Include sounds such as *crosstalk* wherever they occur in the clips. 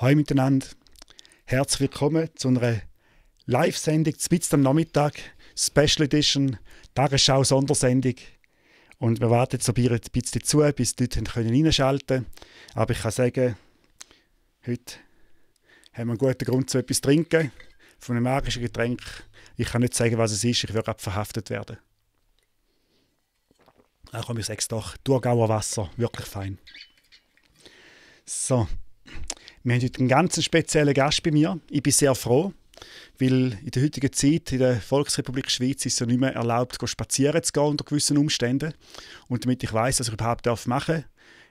Hallo miteinander. Herzlich willkommen zu einer Live-Sendung, mitten am Nachmittag, Special Edition, Tagesschau-Sondersendung. Und wir warten jetzt ein bisschen zu, bis die Leute können reinschalten können. Aber ich kann sagen, heute haben wir einen guten Grund zu etwas trinken, von einem magischen Getränk. Ich kann nicht sagen, was es ist, ich würde verhaftet werden. Ach komm, ich sag's doch. Thurgauer Wasser, wirklich fein. So. Wir haben heute einen ganz speziellen Gast bei mir. Ich bin sehr froh, weil in der heutigen Zeit in der Volksrepublik Schweiz ist es ja nicht mehr erlaubt, spazieren zu gehen unter gewissen Umständen. Und damit ich weiß, was ich überhaupt machen darf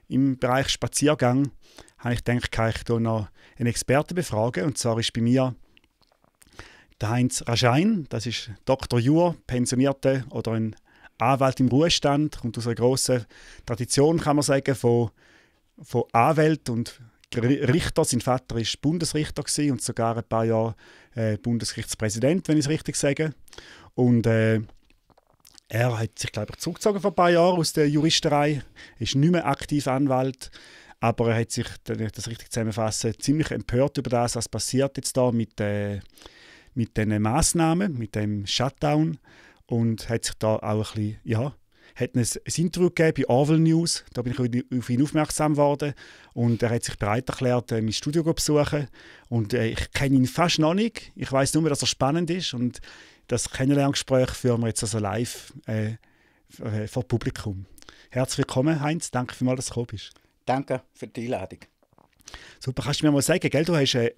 im Bereich Spaziergang, habe ich gedacht, kann ich hier noch einen Experten befragen. Und zwar ist bei mir der Heinz Raschein, das ist Dr. Jur, Pensionierter oder ein Anwalt im Ruhestand, kommt aus einer grossen Tradition, kann man sagen, von, von Anwälten und Richter, sein Vater war Bundesrichter und sogar ein paar Jahre äh, Bundesgerichtspräsident, wenn ich es richtig sage. Und äh, er hat sich, glaube ich, zurückgezogen vor ein paar Jahren aus der Juristerei, ist nicht mehr aktiv Anwalt, aber er hat sich, wenn ich das richtig zusammenfasse, ziemlich empört über das, was passiert jetzt da mit, äh, mit den Massnahmen, mit dem Shutdown und hat sich da auch ein bisschen, ja, hat ein, ein Interview gegeben bei Arvel News. Da bin ich auf ihn aufmerksam geworden. Und er hat sich bereit erklärt, äh, mein Studio zu besuchen. Und äh, ich kenne ihn fast noch nicht. Ich weiß nur, dass er spannend ist. Und das Kennenlerngespräch führen wir jetzt also live äh, äh vor Publikum. Herzlich willkommen, Heinz. Danke vielmals, dass du gekommen bist. Danke für die Einladung. Super, kannst du mir mal sagen, gell, du hast äh,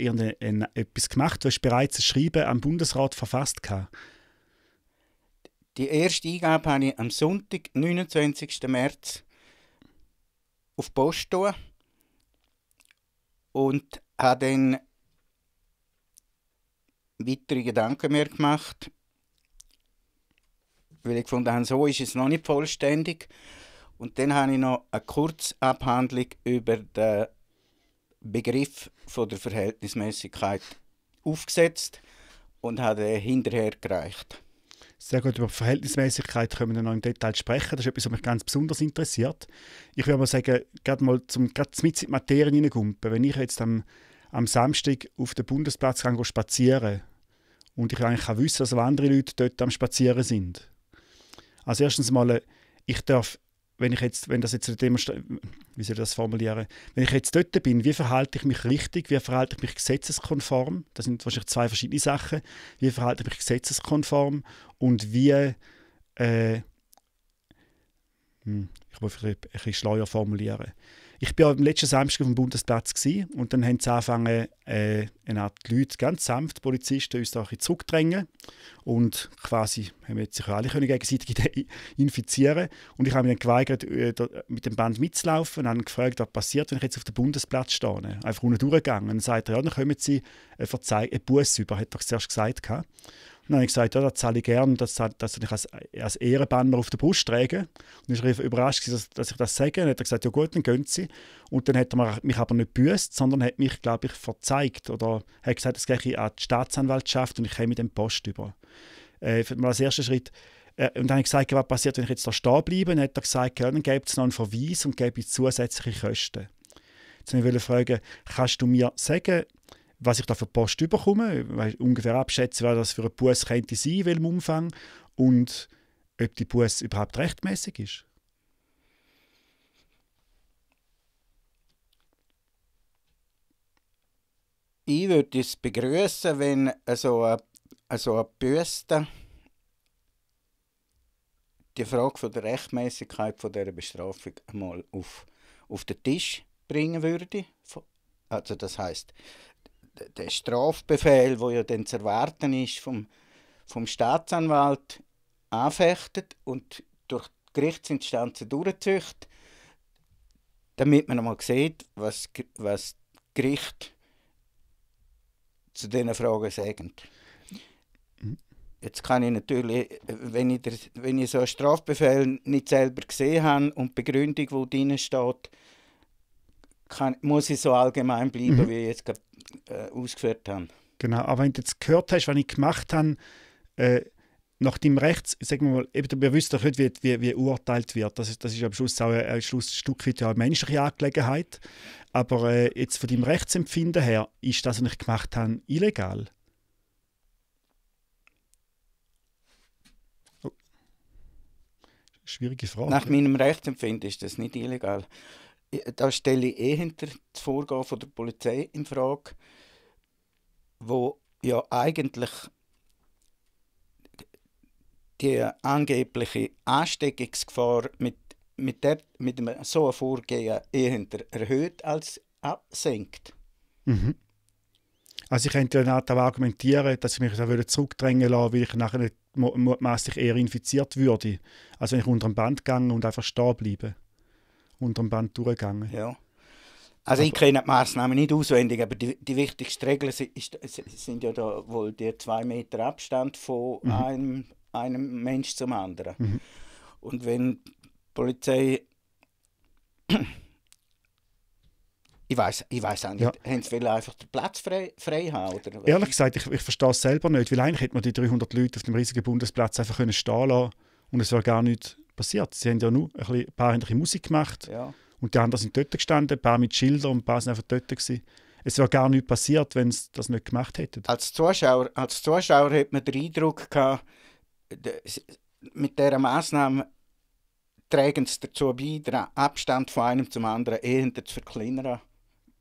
etwas gemacht, du hast bereits ein Schreiben am Bundesrat verfasst. Gehabt. Die erste Eingabe habe ich am Sonntag, 29. März, auf die Post getan und habe dann weitere Gedanken mehr gemacht, weil ich gefunden habe, so ist es noch nicht vollständig. Und dann habe ich noch eine Kurzabhandlung über den Begriff von der Verhältnismäßigkeit aufgesetzt und habe den hinterher gereicht sehr gut über Verhältnismäßigkeit können wir noch im Detail sprechen. Das ist etwas, was mich ganz besonders interessiert. Ich würde aber sagen, gerade mal zum, gerade mit in die Materie hineingumpen. Wenn ich jetzt am, am Samstag auf den Bundesplatz kann spazieren und ich eigentlich kann wissen, dass andere Leute dort am Spazieren sind. Als erstens mal, äh, ich darf wenn ich jetzt, wenn das jetzt eine wie soll ich das formulieren, wenn ich jetzt dort bin, wie verhalte ich mich richtig, wie verhalte ich mich gesetzeskonform, das sind wahrscheinlich zwei verschiedene Sachen, wie verhalte ich mich gesetzeskonform und wie, äh, hm, ich muss vielleicht ein bisschen schleuer formulieren, ich war am letzten Samstag auf dem Bundesplatz gewesen, und dann haben sie angefangen, äh, eine Art Leute, ganz sanft, die Polizisten, uns da ein zurückdrängen. Und quasi haben wir sich alle können gegenseitig *laughs* infizieren Und ich habe mich dann geweigert, äh, mit dem Band mitzulaufen und habe gefragt, was passiert, wenn ich jetzt auf dem Bundesplatz stehe. Einfach unten durchgegangen. Und dann sagt er, ja, dann kommen sie äh, einen Buß über, hat er zuerst gesagt. Gehabt. Dann habe ich gesagt, ja, das zahle ich gerne, das, das ich als, als Ehrenbanner auf der Brust tragen. Und ich war überrascht, dass, dass ich das sage. Und hat er gesagt, ja gut, dann gehen Sie. Und dann hat er mich aber nicht büßt, sondern hat mich, glaube ich, verzeigt. Oder hat gesagt, das gehe ich an die Staatsanwaltschaft und ich komme mit dem Post über. Äh, als ersten Schritt. Äh, und dann habe ich gesagt, was passiert, wenn ich jetzt da stehen bleibe? dann hat er gesagt, ja, dann gäbe es noch einen Verweis und gäbe zusätzliche Kosten. Jetzt wollte ich fragen, kannst du mir sagen, was ich da für Post überkomme, ungefähr abschätzen, was das für ein Bus könnte sein, welchem Umfang und ob die Bus überhaupt rechtmäßig ist. Ich würde es begrüßen, wenn also ein, also ein Büste die Frage von der Rechtmäßigkeit von der Bestrafung einmal auf, auf den Tisch bringen würde. Also das heißt, der Strafbefehl, wo ja dann zu erwarten ist vom, vom Staatsanwalt, anfechtet und durch die Gerichtsinstanzen durchzücht, damit man einmal sieht, was, was Gericht zu diesen Fragen sagen. Mhm. Jetzt kann ich natürlich, wenn ich, der, wenn ich so einen Strafbefehl nicht selber gesehen habe und die Begründung, die drin steht, kann, muss ich so allgemein bleiben, mhm. wie ich jetzt gerade äh, ausgeführt haben. Genau, aber wenn du jetzt gehört hast, was ich gemacht habe, äh, nach dem Rechts, sagen wir mal, eben, wir wissen doch heute, wie, wie, wie urteilt wird. Das ist, das ist am Schluss auch ein, ein Schluss, Stück weit eine menschliche Angelegenheit. Aber äh, jetzt von dem Rechtsempfinden her, ist das, was ich gemacht habe, illegal? Oh. Schwierige Frage. Nach meinem Rechtsempfinden ist das nicht illegal. Äh, da stelle ich eh hinter das Vorgehen der Polizei in Frage wo ja eigentlich die angebliche Ansteckungsgefahr mit, mit, der, mit einem so einem Vorgehen eher erhöht als absenkt. Mhm. Also ich könnte ja auch argumentieren, dass ich mich auch zurückdrängen lassen weil ich nachher mutmaßlich eher infiziert würde. als wenn ich unter dem Band gegangen und einfach stehen bleibe. Unter dem Band durchgegangen. Ja. Also ich kenne die Massnahmen nicht auswendig, aber die, die wichtigsten Regeln sind, sind ja da wohl der zwei Meter Abstand von mhm. einem, einem Mensch zum anderen. Mhm. Und wenn die Polizei *clears throat* ich weiß ich weiß auch nicht, ja. haben sie einfach den Platz frei, frei haben? Oder? Ehrlich gesagt, ich, ich verstehe es selber nicht, weil eigentlich hätte man die 300 Leute auf dem riesigen Bundesplatz einfach stehen lassen und es wäre gar nicht passiert. Sie haben ja nur ein, bisschen, ein paar haben Musik gemacht. Ja und die anderen sind dort gestanden, ein paar mit Schildern und ein paar sind einfach dort gewesen. Es wäre gar nicht passiert, wenn sie das nicht gemacht hätten. Als Zuschauer, als Zuschauer hat man den Eindruck gehabt, mit dieser Massnahme tragen sie dazu bei, den Abstand von einem zum anderen eher zu verkleinern.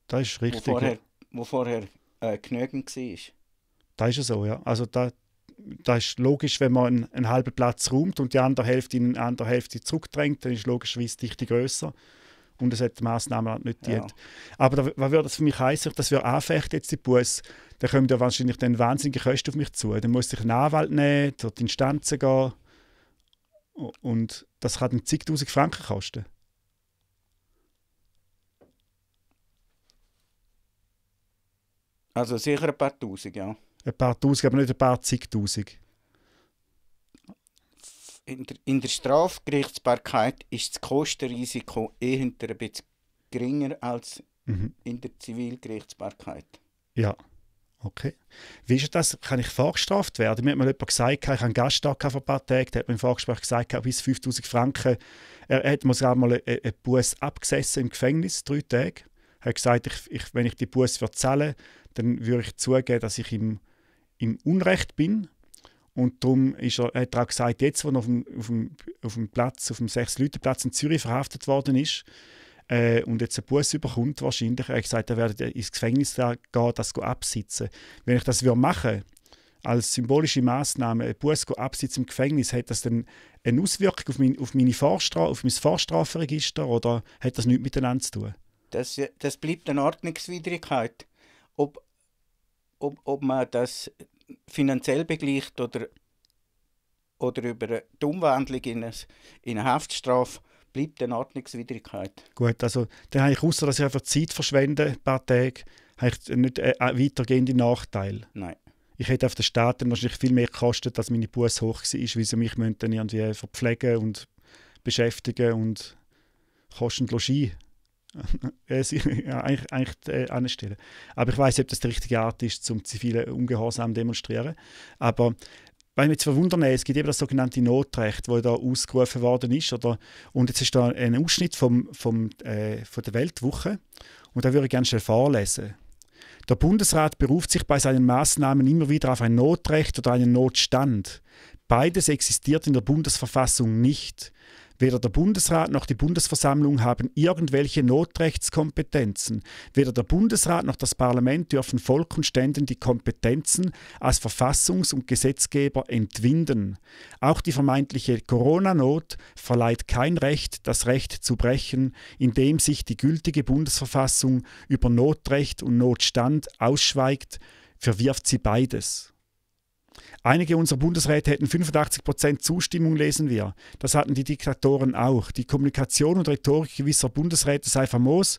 Das ist richtig. Wo vorher, ja. wo vorher äh, genügend war. Das ist so, ja. Also da, da ist logisch, wenn man einen, einen halben Platz räumt und die andere Hälfte in eine andere Hälfte zurückdrängt, dann ist logischerweise die Dichte grösser und es hat die Massnahmen nicht dient. Ja. Aber da, was würde das für mich heißen, dass wir anfechten jetzt die Bus, da kommen ja wahrscheinlich dann wahnsinnige Kosten auf mich zu. Dann muss ich einen Anwalt nehmen, dort zur Instanzen gehen und das kann dann zigtausend Franken kosten. Also sicher ein paar Tausend, ja. Ein paar Tausend, aber nicht ein paar zigtausend in der, in der Strafgerichtsbarkeit ist das Kostenrisiko eher ein bisschen geringer als mhm. in der Zivilgerichtsbarkeit. Ja, okay. Wie ist das? Kann ich vorgestraft werden? Mir hat mal jemand gesagt, ich habe einen Gasttag vor ein paar Tagen, der hat mir im Vorgespräch gesagt, bis 5000 Franken. Er, hat mir sogar mal einen, Bus abgesessen im Gefängnis, drei Tage. Er hat gesagt, ich, ich, wenn ich die Bus zahlen dann würde ich zugeben, dass ich im, im Unrecht bin und darum ist er, hat er auch gesagt, jetzt, wo er auf dem, auf dem, auf dem Platz, auf dem Sechs-Leute-Platz in Zürich verhaftet worden ist äh, und jetzt einen Bus überkommt, wahrscheinlich, er hat gesagt, er werde ins Gefängnis gehen, das absitzen. Wenn ich das machen würde, als symbolische Maßnahme einen Bus absitzen im Gefängnis, hat das dann eine Auswirkung auf, mein, auf, meine Vorstra auf mein Vorstrafenregister oder hat das nichts miteinander zu tun? Das, das bleibt eine Ordnungswidrigkeit. Ob, ob, ob man das finanziell begleicht oder, oder über die Umwandlung in eine, in eine Haftstrafe, bleibt eine Ordnungswidrigkeit. Gut, also dann habe ich, außer dass ich einfach Zeit verschwende, ein paar Tage, habe ich nicht äh, äh weitergehende Nachteile. Nein. Ich hätte auf den Staat wahrscheinlich viel mehr gekostet, dass meine Buße hoch war, weil sie mich dann irgendwie verpflegen und beschäftigen und kostenlos Logis. *laughs* eigentlich, eigentlich äh, anstellen. Aber ich weiß nicht, ob das die richtige Art ist, zum zivilen Ungehorsam zu demonstrieren. Aber weil mich verwundern, es gibt eben das sogenannte Notrecht, das da ausgerufen worden ist. Oder, und jetzt ist da ein Ausschnitt vom, vom, äh, von der Weltwoche. Und da würde ich gerne schnell vorlesen. Der Bundesrat beruft sich bei seinen Maßnahmen immer wieder auf ein Notrecht oder einen Notstand. Beides existiert in der Bundesverfassung nicht. Weder der Bundesrat noch die Bundesversammlung haben irgendwelche Notrechtskompetenzen. Weder der Bundesrat noch das Parlament dürfen Volk und Ständen die Kompetenzen als Verfassungs- und Gesetzgeber entwinden. Auch die vermeintliche Corona-Not verleiht kein Recht, das Recht zu brechen, indem sich die gültige Bundesverfassung über Notrecht und Notstand ausschweigt, verwirft sie beides. Einige unserer Bundesräte hätten 85 Zustimmung, lesen wir. Das hatten die Diktatoren auch. Die Kommunikation und Rhetorik gewisser Bundesräte sei famos.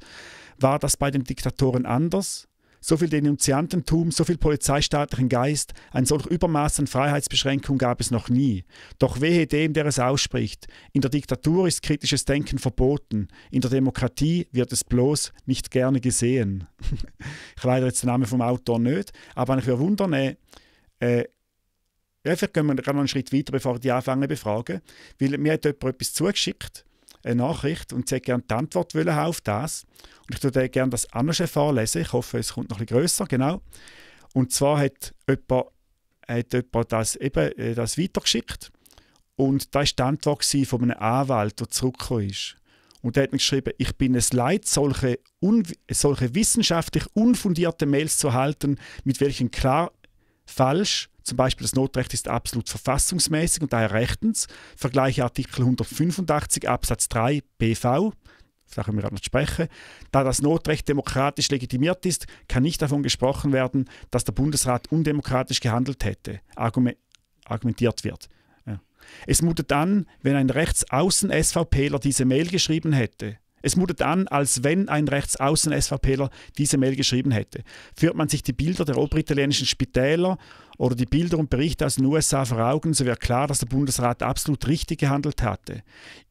War das bei den Diktatoren anders? So viel Denunziantentum, so viel polizeistaatlichen Geist, ein solch Übermaß an Freiheitsbeschränkung gab es noch nie. Doch wehe dem, der es ausspricht. In der Diktatur ist kritisches Denken verboten. In der Demokratie wird es bloß nicht gerne gesehen. *laughs* ich leider jetzt den Namen vom Autor nicht, aber ich würde wundern, äh, ja, vielleicht gehen wir noch einen Schritt weiter, bevor die anfangen zu befragen. Weil mir hat jemand etwas zugeschickt, eine Nachricht, und sie hätte gerne die Antwort wollen auf das. Und ich würde gerne das auch noch vorlesen. Ich hoffe, es kommt noch etwas bisschen grösser, genau. Und zwar hat jemand, hat jemand das, eben, äh, das weitergeschickt. Und das war die Antwort von einem Anwalt, der zurückgekommen ist. Und der hat mir geschrieben, ich bin es leid, solche, solche wissenschaftlich unfundierte Mails zu halten, mit welchen klar falsch zum Beispiel das Notrecht ist absolut verfassungsmäßig und daher rechtens. Vergleiche Artikel 185 Absatz 3 BV. Da können wir gerade noch sprechen. Da das Notrecht demokratisch legitimiert ist, kann nicht davon gesprochen werden, dass der Bundesrat undemokratisch gehandelt hätte, argumentiert wird. Ja. Es mutet an, wenn ein Rechtsaußen-SVPler diese Mail geschrieben hätte. Es mutet an, als wenn ein rechtsaußen-SVPler diese Mail geschrieben hätte. Führt man sich die Bilder der oberitalischen Spitäler oder die Bilder und Berichte aus den USA vor Augen, so wird klar, dass der Bundesrat absolut richtig gehandelt hatte.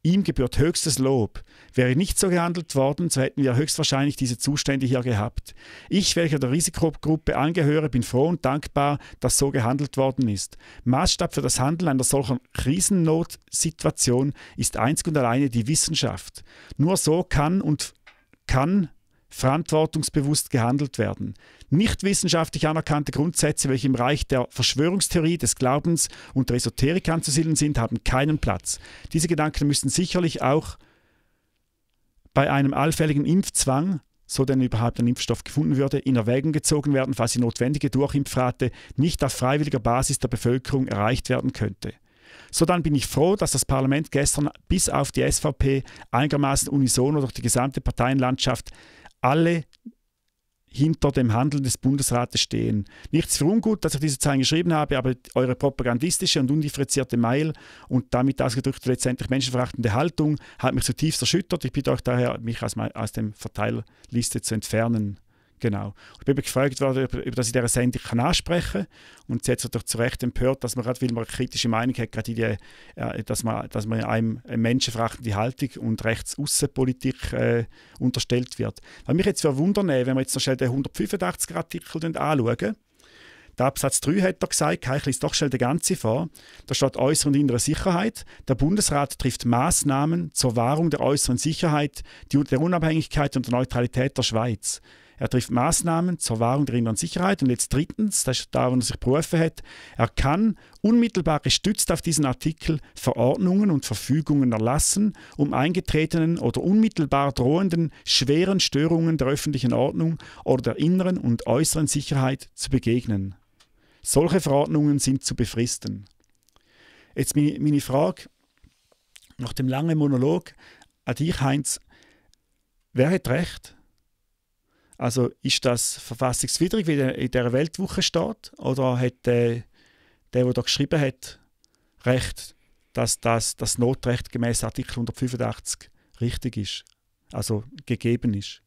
Ihm gebührt höchstes Lob. Wäre nicht so gehandelt worden, so hätten wir höchstwahrscheinlich diese Zustände hier gehabt. Ich, welcher der Risikogruppe angehöre, bin froh und dankbar, dass so gehandelt worden ist. Maßstab für das Handeln einer solchen Krisennotsituation ist einzig und alleine die Wissenschaft. Nur so kann und kann verantwortungsbewusst gehandelt werden. Nicht wissenschaftlich anerkannte Grundsätze, welche im Reich der Verschwörungstheorie, des Glaubens und der Esoterik anzusiedeln sind, haben keinen Platz. Diese Gedanken müssen sicherlich auch bei einem allfälligen Impfzwang so denn überhaupt ein Impfstoff gefunden würde, in Erwägung gezogen werden, falls die notwendige Durchimpfrate nicht auf freiwilliger Basis der Bevölkerung erreicht werden könnte. So dann bin ich froh, dass das Parlament gestern bis auf die SVP einigermaßen unisono durch die gesamte Parteienlandschaft alle hinter dem Handeln des Bundesrates stehen. Nichts für ungut, dass ich diese Zahlen geschrieben habe, aber eure propagandistische und undifferenzierte Mail und damit ausgedrückte letztendlich menschenverachtende Haltung hat mich zutiefst erschüttert. Ich bitte euch daher, mich aus, aus dem Verteilerliste zu entfernen. Genau. Ich bin gefragt worden, ob, ob das in dieser Sendung kann ansprechen kann. Und sie hat sich doch zu Recht empört, dass man gerade, weil man eine kritische Meinung hat, gerade die, äh, dass, man, dass man einem eine menschenverachtende Haltung und Rechtsaußenpolitik äh, unterstellt wird. Was mich jetzt für Wunder verwundern wenn wir jetzt noch schnell den 185er-Artikel anschauen, der Absatz 3 hat er gesagt, ich lese doch schnell den ganzen vor. Da steht äußere und innere Sicherheit. Der Bundesrat trifft Maßnahmen zur Wahrung der äußeren Sicherheit, der Unabhängigkeit und der Neutralität der Schweiz. Er trifft Maßnahmen zur Wahrung der inneren Sicherheit. Und jetzt drittens, das ist da, wo er sich berufen hat, er kann unmittelbar gestützt auf diesen Artikel Verordnungen und Verfügungen erlassen, um eingetretenen oder unmittelbar drohenden schweren Störungen der öffentlichen Ordnung oder der inneren und äußeren Sicherheit zu begegnen. Solche Verordnungen sind zu befristen. Jetzt meine Frage nach dem langen Monolog an dich, Heinz. Wer hat recht? Also ist das verfassungswidrig, wie in der Weltwoche steht, oder hat äh, der, der da geschrieben hat, recht, dass das, das Notrecht gemäß Artikel 185 richtig ist, also gegeben ist?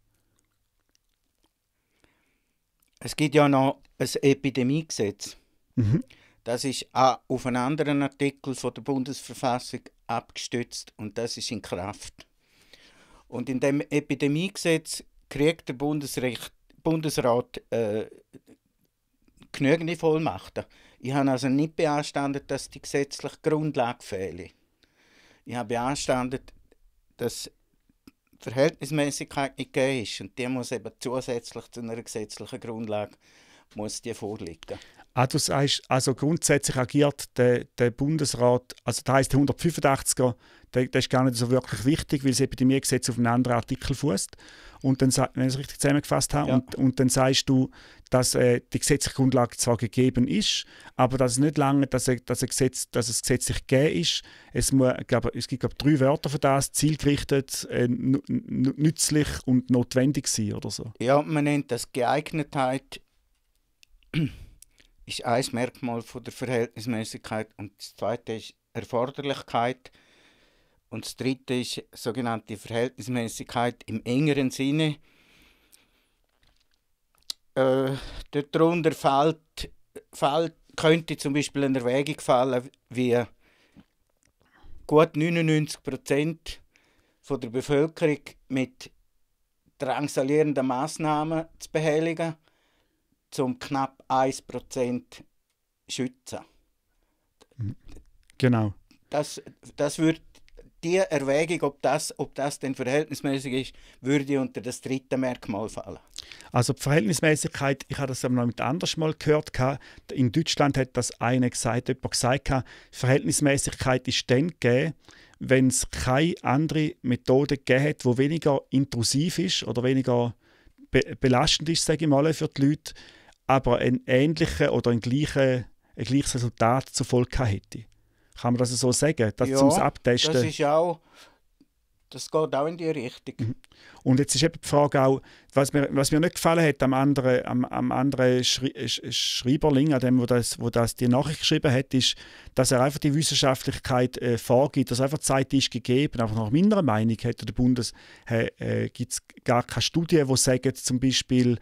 Es gibt ja noch ein Epidemiegesetz. Mhm. Das ist auf einen anderen Artikel von der Bundesverfassung abgestützt und das ist in Kraft. Und in dem Epidemiegesetz kriegt der Bundesrecht, Bundesrat äh, genügende Vollmachten. Ich habe also nicht beanstandet, dass die gesetzliche Grundlage fehle. Ich habe beanstandet, dass Verhältnismäßigkeit nicht gegeben ist und die muss eben zusätzlich zu einer gesetzlichen Grundlage muss die vorliegen. Ah, sagst, also grundsätzlich agiert der, der Bundesrat, also das heisst der 185er, der, der, ist gar nicht so wirklich wichtig, weil das Epidemiegesetz auf einen anderen Artikel fußt. Und dann, wenn ich es richtig zusammengefasst habe, ja. und, und, dann sagst du, dass äh, die gesetzliche Grundlage zwar gegeben ist, aber dass es nicht lange, dass, dass, er Gesetz, dass es gesetzlich gegeben ist. Es, muss, glaub, es gibt glaub, drei Wörter für das: zielgerichtet, äh, nützlich und notwendig sein oder so. Ja, man nennt das Geeignetheit ist ein Merkmal von der Verhältnismäßigkeit und das zweite ist Erforderlichkeit und das dritte ist sogenannte Verhältnismäßigkeit im engeren Sinne. Äh, darunter fällt, fällt, könnte zum Beispiel eine Erwägung fallen, wie gut 99 Prozent der Bevölkerung mit drangsalierenden Massnahmen zu behelligen zum knapp 1% schützen. Hm. Genau. Das, das würde die Erwägung, ob das, ob das denn verhältnismäßig ist, würde unter das dritte Merkmal fallen. Also die Verhältnismäßigkeit, ich habe das aber noch mit anders mal gehört. In Deutschland hat das eine gesagt, jemand gesagt, Verhältnismäßigkeit ist dann gegeben, wenn es keine andere Methode gegeben hat, die weniger intrusiv ist oder weniger be belastend ist, sage ich mal, für die Leute aber ein ähnliches oder ein, gleichen, ein gleiches Resultat zur Folge hätte. Kann man das so sagen? Das ja, zum Abtesten. Das ist auch das geht auch in die Richtung. Mhm. Und jetzt ist eben die Frage auch, was mir, was mir nicht gefallen hat am anderen, am, am anderen Schri Schreiberling, an dem, wo das, wo das die Nachricht geschrieben hat, ist, dass er einfach die Wissenschaftlichkeit äh, vorgibt, dass einfach Zeit ist gegeben. Aber nach meiner Meinung hätte der Bundes äh, äh gibt es gar keine Studien, die sagen, zum Beispiel,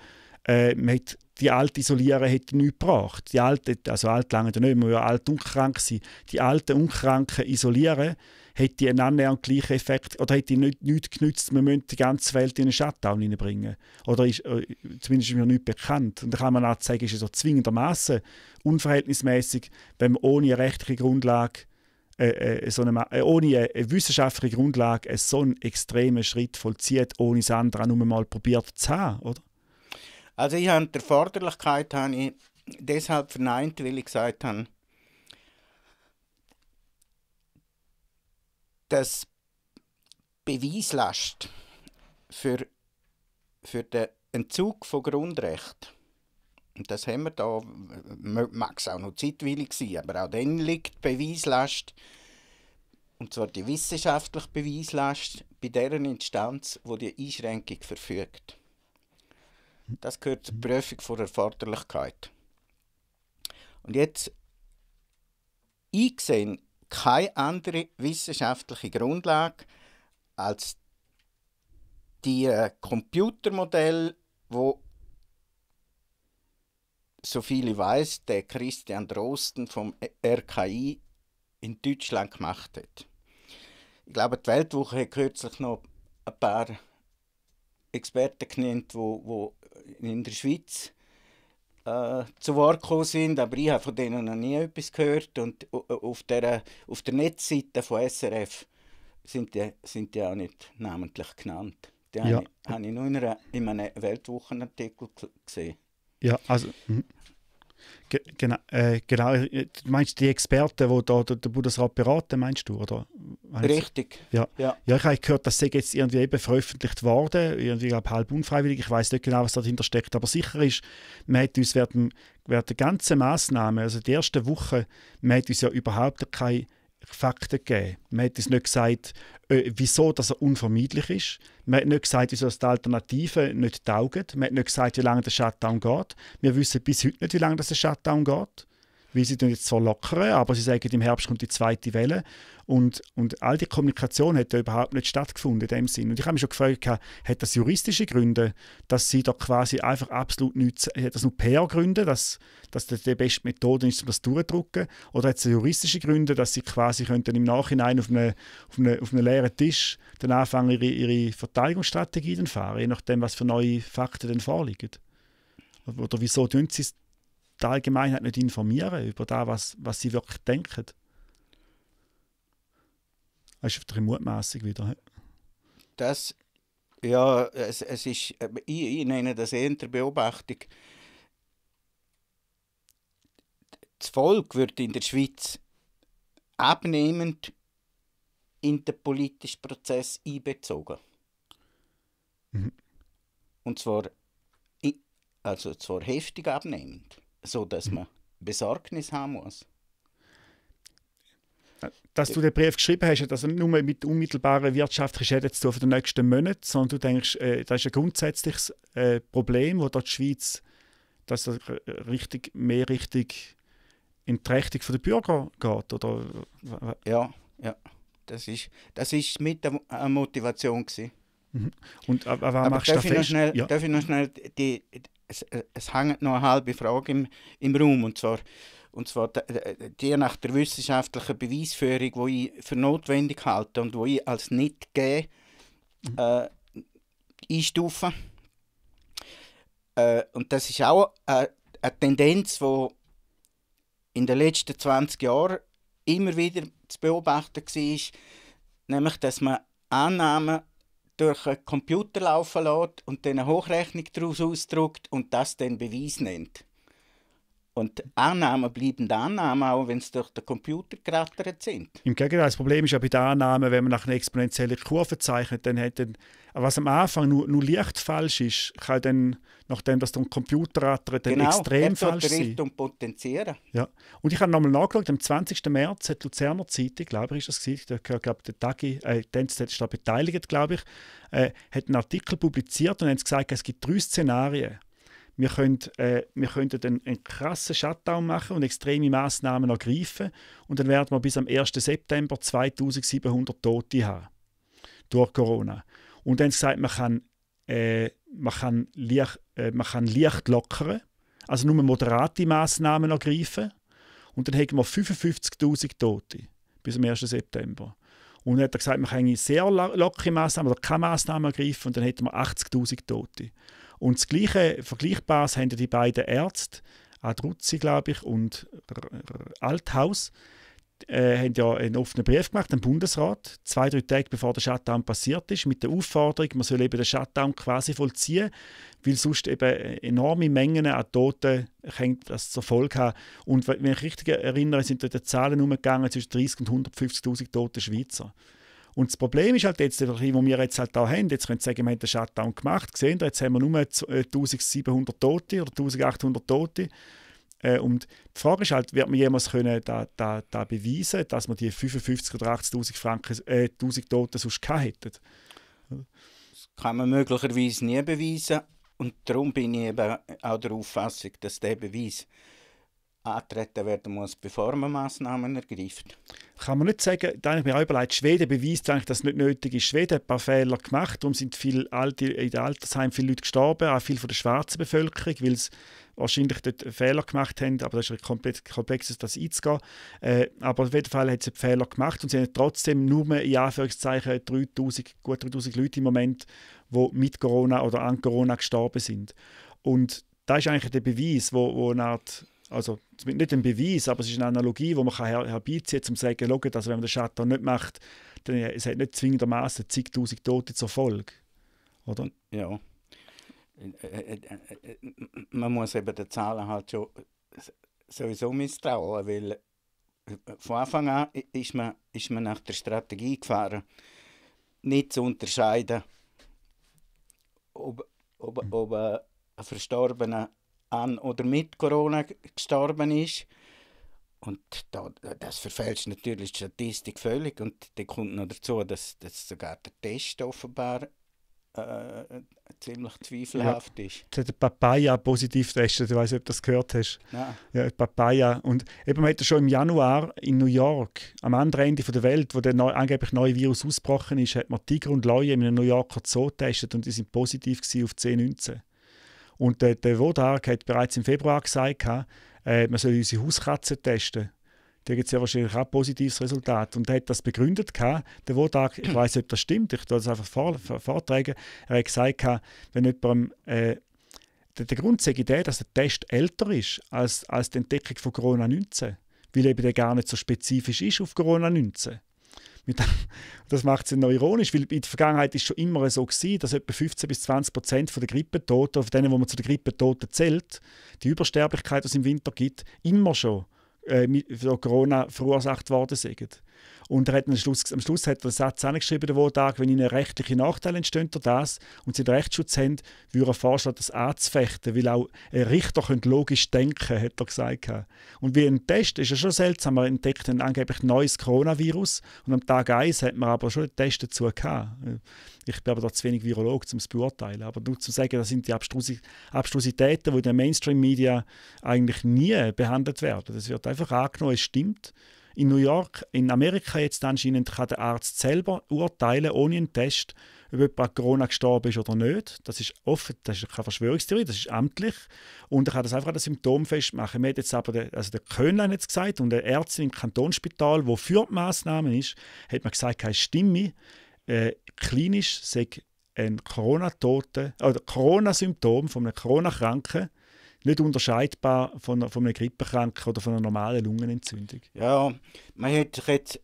äh, man hat die Alten isolieren hätte nichts gebracht. Die Alten, also alt lange nicht, man muss ja alt und krank sein. Die Alten Unkranken Kranken isolieren hätte einen annähernd gleichen Effekt oder hätte nicht, nichts genützt. Man müsste die ganze Welt in einen Shutdown hineinbringen. Oder ist, äh, zumindest ist mir nicht bekannt. Und da kann man auch sagen, ist es so zwingendermaßen unverhältnismäßig, wenn man ohne rechtliche Grundlage äh, äh, so eine, ohne eine wissenschaftliche Grundlage so einen extremen Schritt vollzieht, ohne es andere nur mal probiert zu haben, oder? Also ich habe die Erforderlichkeit habe ich deshalb verneint, weil ich gesagt habe, dass Beweislast für, für den Entzug von Grundrecht, und das haben wir da, mag es auch noch zeitwillig sein, aber auch dann liegt Beweislast, und zwar die wissenschaftliche Beweislast, bei deren Instanz, wo die Einschränkung verfügt. Das gehört zur Prüfung von der Förderlichkeit. Und jetzt, ich sehe keine andere wissenschaftliche Grundlage als die äh, Computermodell, wo so viele ich weiß, der Christian Drosten vom RKI in Deutschland gemacht hat. Ich glaube, die Weltwoche hat kürzlich noch ein paar Experten genannt, wo, wo in der Schweiz äh, zu Wort gekommen sind, aber ich habe von denen noch nie etwas gehört. Und äh, auf der, auf der Netzseite von SRF sind die, sind die auch nicht namentlich genannt. Die ja. habe, ich, nur in, einer, in einem Weltwochenartikel gesehen. Ja, also. Mh. Äh, genau, äh, genau. Meinst du die Experten, die da der Bundesrat beraten, meinst du? Oder? Richtig. Ja. ja. Ja. ich habe gehört, dass sie jetzt irgendwie eben veröffentlicht worden, irgendwie glaube halb unfreiwillig. Ich weiß nicht genau, was dahinter steckt, aber sicher ist, man hat uns während, während der ganzen Massnahmen, also die ersten Wochen, man hat uns ja überhaupt keine Fakten gegeben. Man hat uns nicht gesagt, äh, wieso dass er unvermeidlich ist. Man hat nicht gesagt, wieso die Alternativen nicht taugen. Man hat nicht gesagt, wie lange der Shutdown geht. Wir wissen bis heute nicht, wie lange der Shutdown geht weil sie jetzt zwar lockern, aber sie sagen, im Herbst kommt die zweite Welle. Und, und all die Kommunikation hat da überhaupt nicht stattgefunden in dem Sinn. Und ich habe mich schon gefragt, hat das juristische Gründe, dass sie da quasi einfach absolut nichts, hat das nur PR-Gründe, dass, dass das die beste Methode ist, um das durchzudrücken? Oder hat es juristische Gründe, dass sie quasi könnten im Nachhinein auf einem auf eine, auf eine leeren Tisch dann anfangen, ihre, ihre Verteidigungsstrategie zu fahren, je nachdem, was für neue Fakten dann vorliegen? Oder wieso tun sie es die Allgemeinheit nicht informieren über das, was, was sie wirklich denken. Das ist eine Mutmaßung wieder. Das, ja, es, es ist, äh, ich, ich nenne das eher der Beobachtung. Das Volk wird in der Schweiz abnehmend in den politischen Prozess einbezogen. Mhm. Und zwar, also zwar heftig abnehmend so dass man Besorgnis haben muss. Dass du den Brief geschrieben hast, dass also er nur mit unmittelbaren wirtschaftlichen Schäden zu tun für den nächsten Monat, sondern du denkst, äh, das ist ein grundsätzliches äh, Problem, wo dort die Schweiz, dass er richtig, mehr richtig in die Trächtung der Bürger geht, oder? Ja, ja. Das ist, das ist mit der äh, Motivation gewesen. Mhm. Und äh, was Aber machst darf du da Ich schnell, ja. Darf ich noch schnell die, es, äh, es hängt noch eine halbe Frage im, im Raum und zwar, und zwar die nach der wissenschaftlichen Beweisführung, die ich für notwendig halte und die ich als nicht gegeben mhm. äh, einstufe. Äh, und das ist auch eine, eine Tendenz, die in den letzten 20 Jahren immer wieder zu beobachten war, nämlich dass man Annahmen durch einen Computer laufen lässt und dann eine Hochrechnung daraus ausdruckt und das dann Beweis nennt. Und Annahmen bleiben Annahmen, auch wenn sie durch den Computer gerattert sind. Im Gegenteil, das Problem ist ja bei den Annahmen, wenn man nach einer exponentiellen Kurve zeichnet, dann hat dann aber was am Anfang nur, nur leicht falsch ist, kann dann, nachdem das der Computer antritt, dann genau, extrem falsch sein. und potenzieren. Ja. Und ich habe nochmal nachgeschaut, am 20. März hat die Luzerner Zeitung, glaube ich, ist das gewesen, da glaube der Tagi, äh, der NZZ da beteiligt, glaube ich, äh, hat einen Artikel publiziert und hat gesagt, es gibt drei Szenarien wir, können, äh, wir könnten einen, einen krassen Shutdown machen und extreme Massnahmen ergreifen und dann werden wir bis am 1. September 2700 Tote haben durch Corona. Und dann sagt man kann, äh, man kann, leicht, äh, man kann Licht lockern, also nur moderate Massnahmen ergreifen. Und dann hätten wir 55.000 Tote bis zum 1. September. Und dann hat er gesagt, man kann sehr lockere Massnahmen oder keine Massnahmen ergreifen und dann hätten wir 80.000 Tote. Und das gleiche, vergleichbares haben die beiden Ärzte, Adruzzi, glaube ich, und R R Althaus, äh, haben ja einen offenen Brief gemacht am Bundesrat, zwei, drei Tage bevor der Shutdown passiert ist, mit der Aufforderung, man soll eben den Shutdown quasi vollziehen, weil sonst eben enorme Mengen an Toten das zur Folge haben. Und wenn ich richtig erinnere, sind dort die Zahlen umgegangen zwischen 30 und 150'000 tote Schweizer. Und das Problem ist halt jetzt, was wir jetzt halt auch haben, jetzt können Sie sagen, wir haben den Shutdown gemacht, gesehen, jetzt haben wir nur 1700 äh, Tote oder 1800 Tote äh, und die Frage ist halt, wird man jemals können da, da, da beweisen, dass man die 55 oder 80.000 Franken, äh, 1.000 Toten sonst gehabt hätten? Das kann man möglicherweise nie beweisen. Und darum bin ich eben auch der Auffassung, dass der Beweis antreten werden muss, bevor man Massnahmen ergreift. Kann man nicht sagen, da habe ich mir auch überlegt, Schweden beweist eigentlich, dass es nicht nötig ist. Schweden hat ein paar Fehler gemacht, darum sind viele alte, in den Altersheimen viele Leute gestorben, auch viele von der schwarzen Bevölkerung, weil sie wahrscheinlich dort Fehler gemacht haben, aber das ist ein komplex, komplexes, das einzugehen. Äh, aber auf jeden Fall hat sie Fehler gemacht und sie haben trotzdem nur, in Anführungszeichen, 3000, gut 3000 Leute im Moment, die mit Corona oder an Corona gestorben sind. Und das ist eigentlich der Beweis, wo, wo eine Art also nicht ein Beweis, aber es ist eine Analogie, die man her herbeiziehen kann, um zu sagen, schaut, also wenn man den Shutdown nicht macht, dann äh, es hat nicht zwingendermaßen zigtausend Tote zur Folge. Oder? Ja. Äh, äh, man muss eben den Zahlen halt schon sowieso misstrauen, weil von Anfang an ist man, ist man nach der Strategie gefahren, nicht zu unterscheiden, ob, ob, ob ein Verstorbener an oder mit Corona gestorben ist. Und da, das verfälscht natürlich die Statistik völlig. Und dann kommt noch dazu, dass, dass sogar der Test offenbar äh, ziemlich zweifelhaft ja. ist. Der Papaya positiv testet, ich weiß nicht, ob du das gehört hast. Nein. Ja, Papaya. Und eben, man hat schon im Januar in New York, am anderen Ende der Welt, wo der neu, angeblich neue Virus ausgebrochen ist, hat man Tiger und Leue in einem New Yorker Zoo getestet und die sind positiv auf C19. Und der, der Wodark hat bereits im Februar gesagt, äh, man soll unsere Hauskatzen testen. Da gibt es ja wahrscheinlich auch ein positives Resultat. Und er hat das begründet, der Wodak, ich *clears throat* weiß nicht, ob das stimmt, ich tue das einfach vor, vortragen, er hat gesagt, wenn jemandem, äh, der, der Grund sei der, dass der Test älter ist als, als die Entdeckung von Corona-19, weil eben der gar nicht so spezifisch ist auf Corona-19 das macht es noch ironisch, weil in der Vergangenheit ist schon immer so gewesen, dass etwa 15 bis 20 Prozent der Grippetoten, auf denen, wo man zu den Grippetoten zählt, die Übersterblichkeit, die es im Winter gibt, immer schon äh, mit Corona verursacht worden sind. Und er hat am Schluss, am Schluss hat er einen Satz angeschrieben, der sagt, wenn Ihnen rechtliche Nachteile entstehen durch das und Sie den Rechtsschutz haben, würde er vorschlagen, das anzufechten, weil auch ein Richter könnte logisch denken, hat er gesagt. Und wie ein Test ist ja schon seltsam, man entdeckt ein angeblich neues Coronavirus und am Tag 1 hat man aber schon einen Test dazu gehabt. Ich bin aber da zu wenig Virolog, um es zu beurteilen. Aber nur zu sagen, das sind die Abstrusitäten, die in den Mainstream-Media eigentlich nie behandelt werden. Das wird einfach angenommen, es stimmt. In New York, in Amerika jetzt anscheinend, kann der Arzt selber urteilen, ohne einen Test, ob jemand an Corona gestorben ist oder nicht. Das ist offen, das ist keine Verschwörungstheorie, das ist amtlich. Und er kann das einfach an den Symptomen festmachen. Wir haben jetzt aber, den, also der Könlein hat es gesagt und der Ärztin im Kantonsspital, wo für die Massnahmen ist, hat man gesagt, keine Stimme, äh, klinisch sagt ein Corona-Tote, äh, Corona-Symptom von einem Corona-Kranken nicht unterscheidbar von, von einer Grippekrankheit oder von einer normalen Lungenentzündung. Ja, man hat sich jetzt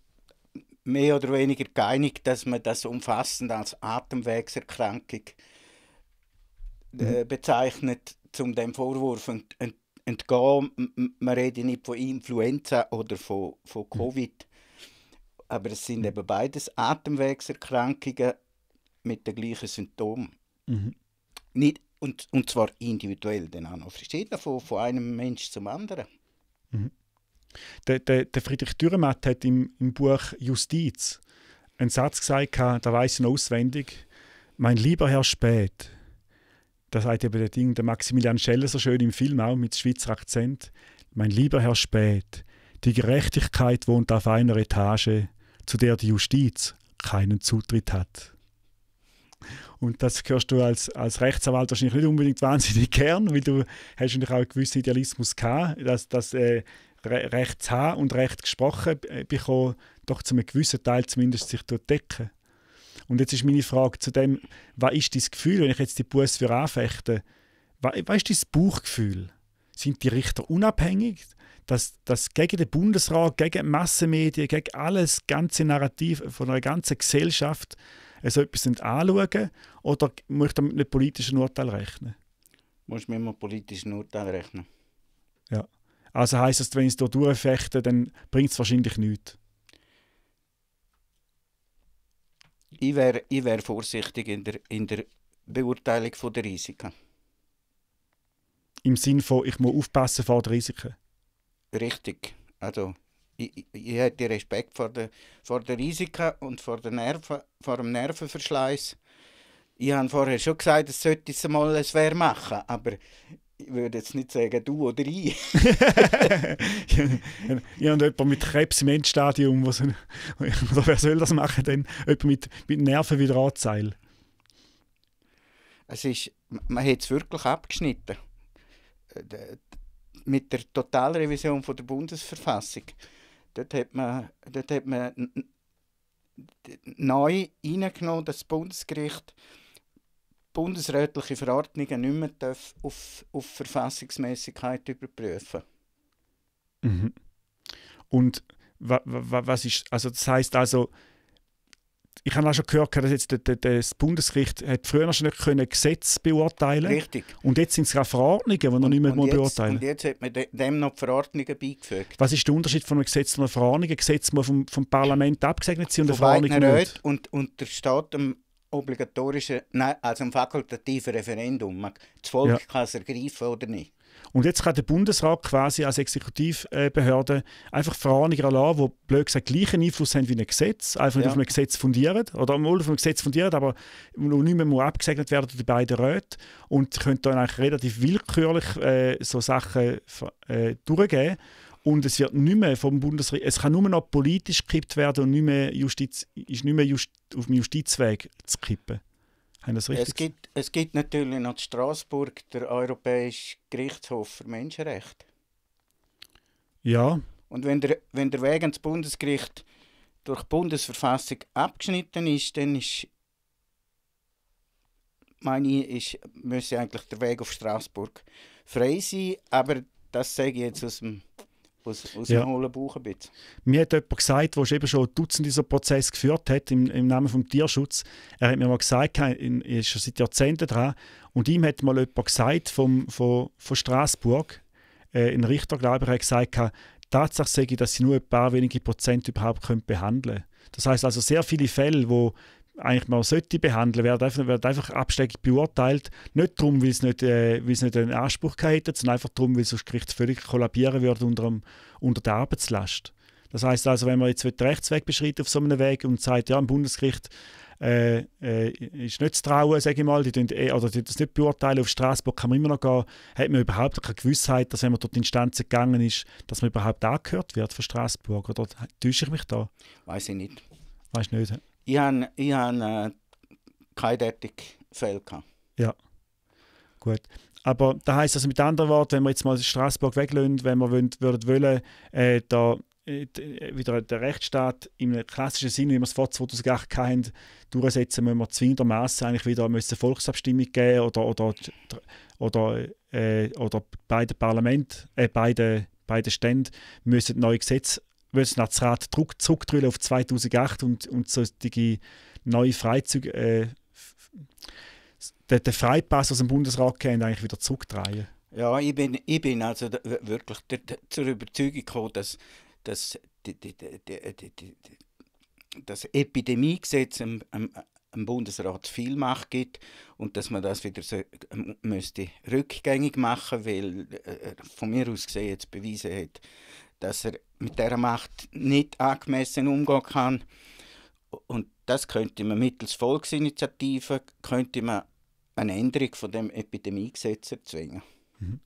mehr oder weniger geeinigt, dass man das umfassend als Atemwegserkrankung äh, mhm. bezeichnet, um dem Vorwurf ent, ent, entgehen. Man redet nicht von Influenza oder von, von mhm. Covid, aber es sind mhm. eben beides Atemwegserkrankungen mit den gleichen Symptomen. Mhm. Nicht, und, und zwar individuell den Anruf. Versteht er von, von einem Mensch zum anderen. Mhm. Der, der, der Friedrich Dürrematt hat im, im Buch Justiz einen Satz gesagt, da weiß ich ihn auswendig. Mein lieber Herr Spät, das sagt eben der Ding, der Maximilian Scheller so schön im Film auch mit Schweizer Akzent. Mein lieber Herr Spät, die Gerechtigkeit wohnt auf einer Etage, zu der die Justiz keinen Zutritt hat. Und das hörst du als, als Rechtsanwalt wahrscheinlich nicht unbedingt *laughs* wahnsinnig gern, weil du hast natürlich auch einen gewissen Idealismus gehabt, dass, dass äh, Recht zu haben und Recht gesprochen äh, bekommen, doch zu einem gewissen Teil zumindest sich decken. Und jetzt ist meine Frage zu dem, was ist dein Gefühl, wenn ich jetzt die Buße für anfechte? Was, was ist dein Bauchgefühl? Sind die Richter unabhängig? Dass, dass gegen den Bundesrat, gegen Massenmedien, gegen alles ganze Narrativ von einer ganzen Gesellschaft so etwas anschauen? Oder muss ich damit mit einem politischen Urteil rechnen? Muss man mit einem politischen Urteil rechnen. Ja. Also heisst das, wenn ich es hier durchfechte, dann bringt es wahrscheinlich nichts. Ich wäre ich wär vorsichtig in der, in der Beurteilung der Risiken. Im Sinne von, ich muss aufpassen vor den Risiken? Richtig. Also, ich, ich hätte Respekt vor den vor der Risiken und vor, der Nerven, vor dem Nervenverschleiß. Ich habe vorher schon gesagt, es sollte es mal schwer Wer machen, aber ich würde jetzt nicht sagen, du oder ich. ich *laughs* habe jemanden mit Krebs im Endstadium, *laughs* was, wer soll das machen, denn jemand mit, mit Nerven wieder anzeilen? Es ist, man hat es wirklich abgeschnitten. Äh, mit der Totalrevision von der Bundesverfassung. Dort hat man, dort hat man neu reingenommen, dass das Bundesgericht bundesrätliche Verordnungen nicht mehr darf auf, auf Verfassungsmäßigkeit überprüfen mhm. Und was ist, also das heißt also, ich habe auch schon gehört, dass jetzt das Bundesgericht hat früher schon nicht Gesetze Gesetz beurteilen Richtig. Und jetzt sind es gerade Verordnungen, die noch nicht mehr und jetzt, beurteilen Und jetzt hat man dem noch die Verordnungen beigefügt. Was ist der Unterschied von einem Gesetz und einer Verordnung? Ein Gesetz muss vom, vom Parlament abgesegnet sein und eine Verordnung nicht. Und, und der Staat dem obligatorischen, nein, also einem fakultativen Referendum. Das Volk ja. kann es ergreifen oder nicht. Und jetzt kann der Bundesrat quasi als Exekutivbehörde einfach Verordnungen erlassen, die blöd gesagt gleichen Einfluss haben wie ein Gesetz, einfach ja. nicht auf einem Gesetz fundiert oder mal auf einem Gesetz fundiert, aber nicht mehr muss abgesegnet werden durch die beiden Räte und können dann eigentlich relativ willkürlich äh, so Sachen äh, durchgeben. Und es wird nicht mehr vom Bundesrat, es kann nur noch politisch gekippt werden und nicht mehr Justiz, ist nicht mehr Just, auf dem Justizweg zu kippen. Es gibt, es gibt natürlich noch Straßburg der Europäische Gerichtshof für Menschenrechte. Ja. Und wenn der, wenn der Weg ins Bundesgericht durch die Bundesverfassung abgeschnitten ist, dann ist, meine ich, ist, müsse eigentlich der Weg auf Straßburg frei sein. Aber das sage ich jetzt aus dem aus, aus ja. dem Hohlenbauch ein bisschen. Mir hat jemand gesagt, der eben schon Dutzende dieser Prozesse geführt hat, im, im Namen des Tierschutz, er hat mir mal gesagt, er ist schon seit Jahrzehnten dran, und ihm hat mal jemand gesagt, vom, von, von Straßburg, äh, ein Richter, glaube ich, hat gesagt, Tatsache sei, dass sie nur ein paar wenige Prozent überhaupt können behandeln können. Das heißt also, sehr viele Fälle, die eigentlich mal sollte behandeln, werden einfach, werden einfach absteigend beurteilt. Nicht darum, weil es nicht, äh, weil es nicht einen Anspruch hätte, sondern einfach darum, weil sonst Gericht völlig kollabieren würde unter, dem, unter der Arbeitslast. Das heißt also, wenn man jetzt den Rechtsweg beschreitet auf so einem Weg und sagt, ja, im Bundesgericht äh, äh, ist nicht zu trauen, sage ich mal, die tun, äh, oder die das nicht beurteilen, auf Straßburg kann man immer noch gehen, hat man überhaupt keine Gewissheit, dass wenn man dort in Instanzen gegangen ist, dass man überhaupt angehört wird von Straßburg? Oder täusche ich mich da? Weiß ich nicht. Weißt nicht? ich habe ich hab, äh, keine derartigen Fälle gehabt. Ja, gut. Aber da heisst das also mit anderen Worten, wenn wir jetzt mal Straßburg weglösen, wenn wir wollen, würden wollen, äh, da äh, äh, wieder der Rechtsstaat im klassischen Sinne, wie wir es vor 2008 hatten, durchsetzen, müssen wir zwingendermaßen eigentlich wieder müssen Volksabstimmung geben oder oder oder äh, oder beide Parlament, äh, beide beide Stände müssen neue Gesetze Nationalrat zurück, zurückdrehen auf 2008 und, und solche neue Freizüge, äh, den, den Freipass aus dem Bundesrat gehen eigentlich wieder zurückdrehen. Ja, ich bin, ich bin also wirklich zur Überzeugung gekommen, dass, dass das Epidemiegesetz im, im, im, Bundesrat viel Macht gibt und dass man das wieder so, ähm, müsste rückgängig machen müsste, weil er äh, äh, von mir aus gesehen jetzt bewiesen hat, dass er mit dieser Macht nicht angemessen umgehen kann. Und das könnte man mittels Volksinitiativen könnte man eine Änderung von dem Epidemiegesetz erzwingen. Mhm.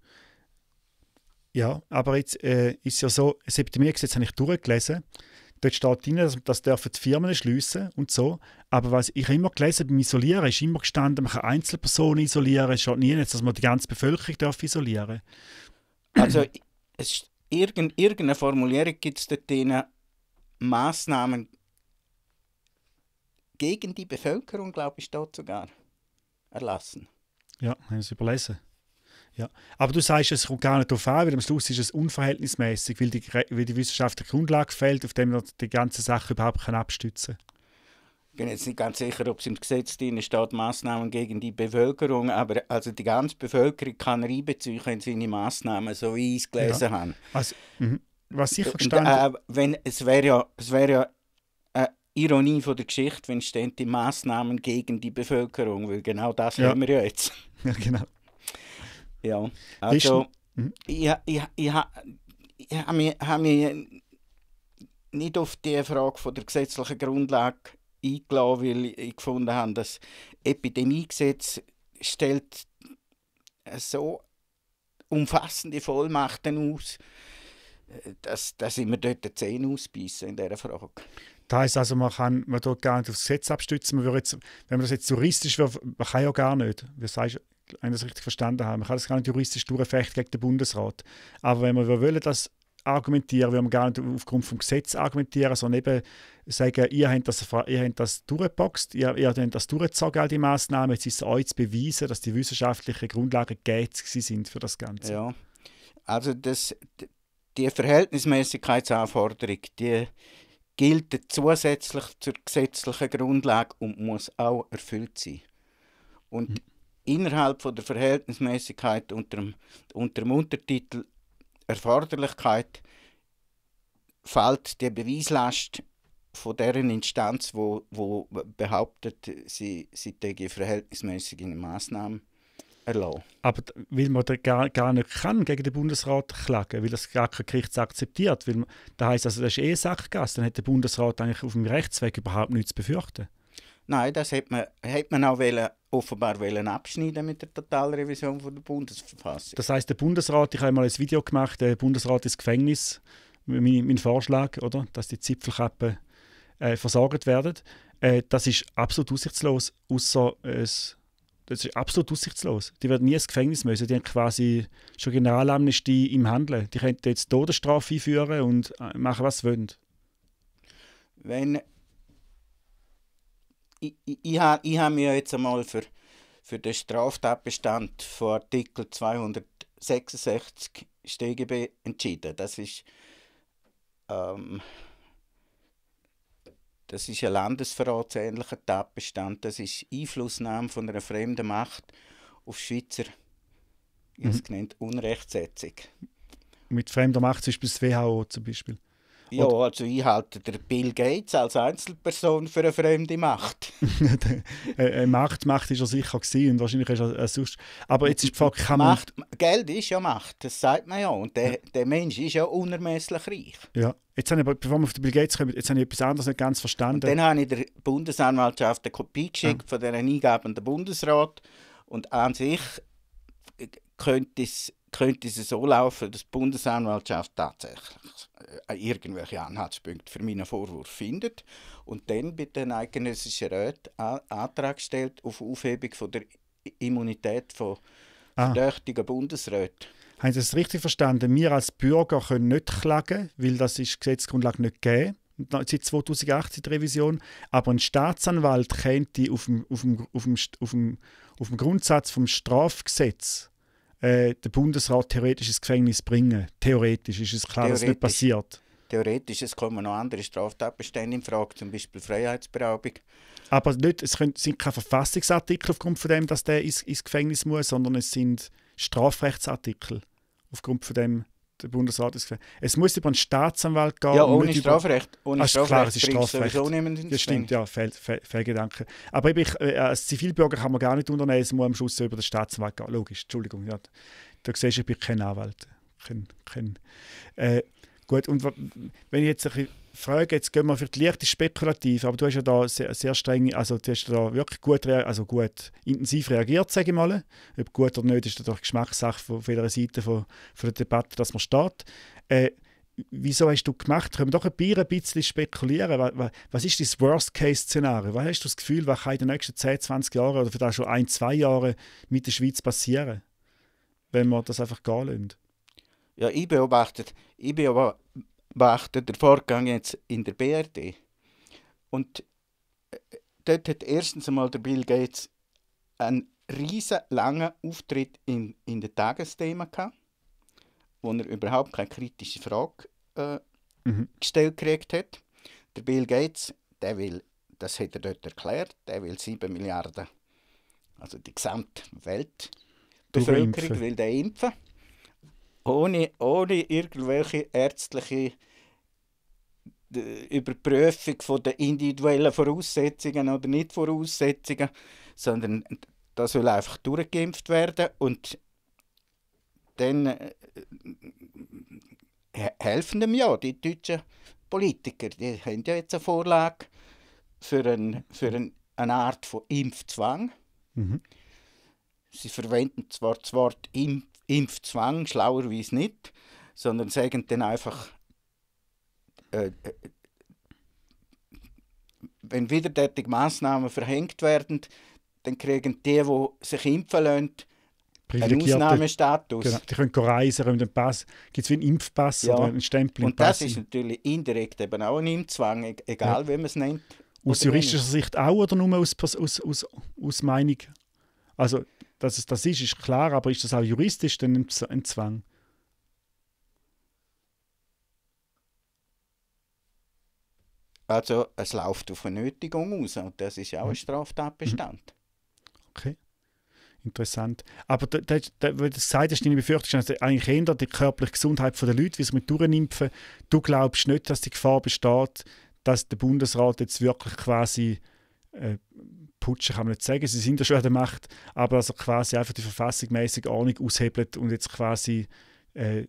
Ja, aber jetzt äh, ist ja so, das Epidemiegesetz habe ich durchgelesen. Dort steht drin, dass, dass dürfen die Firmen schliessen und so. Aber was ich immer gelesen beim Isolieren ist immer gestanden, man kann Einzelpersonen isolieren. Es steht nie, dass man die ganze Bevölkerung darf isolieren Also *clears throat* es, irgend, irgendeine Formulierung gibt es dort drin, Massnahmen gegen die Bevölkerung, glaube ich, dort sogar erlassen. Ja, haben es überlesen. Ja. Aber du sagst, es kommt gar nicht darauf an, weil am Schluss ist es unverhältnismäßig, weil die, weil die Wissenschaft Grundlage fehlt, auf dem man die ganze Sache überhaupt kann abstützen kann ich bin jetzt nicht ganz sicher, ob es im Gesetz drin steht, Maßnahmen gegen die Bevölkerung, aber also die ganze Bevölkerung kann reinbeziehen in seine Massnahmen, so wie ich es gelesen ja. habe. Was, mhm. was sicher gestanden... Äh, wenn, es wäre ja, es wär ja äh, Ironie von der Geschichte, wenn stehen die Maßnahmen gegen die Bevölkerung, weil genau das ja. haben wir ja jetzt. *laughs* Ja, genau. Ja, also mhm. ich, ich, ich, ich habe mich, hab mich nicht auf die Frage von der gesetzlichen Grundlage eingeladen, weil ich gefunden habe, das Epidemiegesetz stellt so umfassende Vollmachten aus, äh, dass, dass mir dort die Zähne ausbeissen in dieser Frage. Das heisst also, man kann man dort gar nicht aufs Gesetz abstützen. Man jetzt, wenn man das jetzt juristisch wäre, man kann ja gar nicht. Wie sagst wenn ich das richtig verstanden habe, man kann das gar nicht juristisch durchfechten gegen den Bundesrat. Aber wenn man wollen, dass argumentieren, weil man gar nicht aufgrund des Gesetzes argumentieren, sondern eben sagen, ihr habt das, ihr habt das durchgeboxt, ihr, ihr habt das durchgezogen, all die Massnahmen, jetzt ist es euch zu beweisen, dass die wissenschaftlichen Grundlagen gegeben sind für das Ganze. Ja, also das, die Verhältnismäßigkeitsanforderung, die gilt zusätzlich zur gesetzlichen Grundlage und muss auch erfüllt sein. Und mhm. innerhalb von der Verhältnismäßigkeit unter dem, unter dem Untertitel Erforderlichkeit fällt die Beweislast von deren Instanz, wo, wo behauptet, sie, sie täge verhältnismäßige Maßnahmen erlauben. Aber weil man da gar, gar nicht kann gegen den Bundesrat klagen, weil das gar kein Gericht akzeptiert, weil man, das heißt also, das ist eh Sachgas, dann hat der Bundesrat eigentlich auf dem Rechtsweg überhaupt nichts zu befürchten. Nein, das hätte man, hätte man auch wollen, offenbar wollen abschneiden mit der Totalrevision von der Bundesverfassung. Das heißt, der Bundesrat, ich habe mal ein Video gemacht, der Bundesrat ins Gefängnis, mein, mein Vorschlag, oder, dass die Zipfelkappen äh, versorgt werden. Äh, das ist absolut aussichtslos, außer es äh, das ist absolut aussichtslos. Die werden nie ins Gefängnis müssen. Die haben quasi schon Generalamnestie im Handeln. Die könnten jetzt Todesstrafe einführen und äh, machen, was sie wollen. Wenn ich, ich, ich habe mich jetzt einmal für, für den Straftatbestand von Artikel 266 StGB entschieden. Das ist, ähm, das ist ein landesverratsähnlicher Tatbestand. Das ist Einflussnahme von einer fremden Macht auf Schweizer, ich mhm. es genannt, Unrechtsetzung. Mit fremder Macht ist bis WHO zum Beispiel. Ja, also ich halte den Bill Gates als Einzelperson für eine fremde Macht. *laughs* Äh, äh, Macht, Macht ist er sicher gewesen und wahrscheinlich ist er äh, sonst... Aber jetzt ist die Frage, kann man... Macht, Geld ist ja Macht, das sagt man ja. Und der, ja. der Mensch ist ja unermesslich reich. Ja. Jetzt habe ich, bevor wir auf den Bill Gates kommen, jetzt habe ich etwas anderes nicht ganz verstanden. Und dann habe ich der Bundesanwaltschaft eine Kopie geschickt ja. von dieser Eingabe an den Bundesrat. Und an sich könnte es könnte es so laufen, dass die Bundesanwaltschaft tatsächlich äh, irgendwelche Anhaltspunkte für meinen Vorwurf findet und dann bei den eidgenössischen Räten Antrag stellt auf Aufhebung von der Immunität von ah. verdächtigen Bundesräten. Haben Sie es richtig verstanden? Wir als Bürger können nicht klagen, weil das ist Gesetzesgrundlage nicht gegeben seit 2018 die Revision, aber ein Staatsanwalt könnte auf dem, auf dem, auf dem, auf dem, auf dem Grundsatz vom Strafgesetz äh, den Bundesrat theoretisch ins Gefängnis bringen. Theoretisch ist es klar, dass nicht passiert. Theoretisch, es kommen noch andere Straftatbestände in Frage, zum Beispiel Freiheitsberaubung. Aber nicht, es sind keine Verfassungsartikel aufgrund von dem, dass der ins, ins Gefängnis muss, sondern es sind Strafrechtsartikel aufgrund von dem, der Bundesrat ist Es muss über einen Staatsanwalt gehen. Ja, ohne Strafrecht. Ohne also Strafrecht klar, es ist Strafrecht. sowieso niemand ins Ja, stimmt, ja, Fehlgedanke. Aber eben, ich, äh, als Zivilbürger kann man gar nicht unternehmen, es muss am Schluss über den Staatsanwalt gehen. Logisch, Entschuldigung. Ja. Da siehst du, ich bin kein Anwalt. Kein, kein, äh, gut, und wenn ich jetzt ein bisschen Frage, jetzt gehen wir für die Licht, ist spekulativ, aber du hast ja da sehr, sehr streng, also du hast da wirklich gut, also gut intensiv reagiert, sage ich mal. Ob gut oder nicht, ist natürlich Geschmackssache von, von jeder Seite von, von der Debatte, dass man steht. Äh, wieso hast du gemacht? Können wir doch ein bisschen spekulieren? Was, was ist das Worst-Case-Szenario? Was hast du das Gefühl, was kann in den nächsten 10, 20 Jahren oder vielleicht auch schon ein, zwei Jahren mit der Schweiz passieren, wenn wir das einfach gehen lassen? Ja, ich beobachte, ich beobachte beachtet der Vorgang jetzt in der BRD. Und äh, dort hat erstens einmal der Bill Gates einen riesen langen Auftritt in, in den Tagesthemen gehabt, wo er überhaupt keine kritische Frage äh, mhm. gestellt gekriegt hat. Der Bill Gates, der will, das hat er dort erklärt, der will 7 Milliarden, also die gesamte Weltbevölkerung, will der impfen ohne, ohne irgendwelche ärztliche Überprüfung von der individuellen Voraussetzungen oder Nicht-Voraussetzungen, sondern das soll einfach durchgeimpft werden und dann äh, helfen dem ja die deutschen Politiker. Die haben ja jetzt eine Vorlage für, ein, für ein, eine Art von Impfzwang. Mhm. Sie verwenden zwar das Wort Impf Impfzwang, schlauerweise nicht, sondern sagen dann einfach, äh, äh wenn wieder Massnahmen verhängt werden, dann kriegen die, die sich impfen lassen, einen Ausnahmestatus. Genau, die können reisen, können den Pass. Gibt es wie einen Impfpass ja. oder einen Stempel Und das ist natürlich indirekt eben auch ein Impfzwang, e- egal ja. wie man es nennt. Aus juristischer Sicht auch oder nur aus, aus, aus, aus Meinung? Also dass es das ist, ist klar, aber ist das auch juristisch dann ein Zwang? Also es läuft auf eine Nötigung aus und das ist ja auch ein mhm. Straftatbestand. Mhm. Okay. Interessant. Aber da, da, da, du gesagt hast, deine Befürchtung ist, eigentlich ändert die körperliche Gesundheit der Leute, wie sie mit durchimpfen. Du glaubst nicht, dass die Gefahr besteht, dass der Bundesrat jetzt wirklich quasi äh, putschen kann man nicht sagen, sie sind ja schon an der Macht, aber dass also er quasi einfach die verfassungsmäßige Ordnung aushebelt und jetzt quasi äh,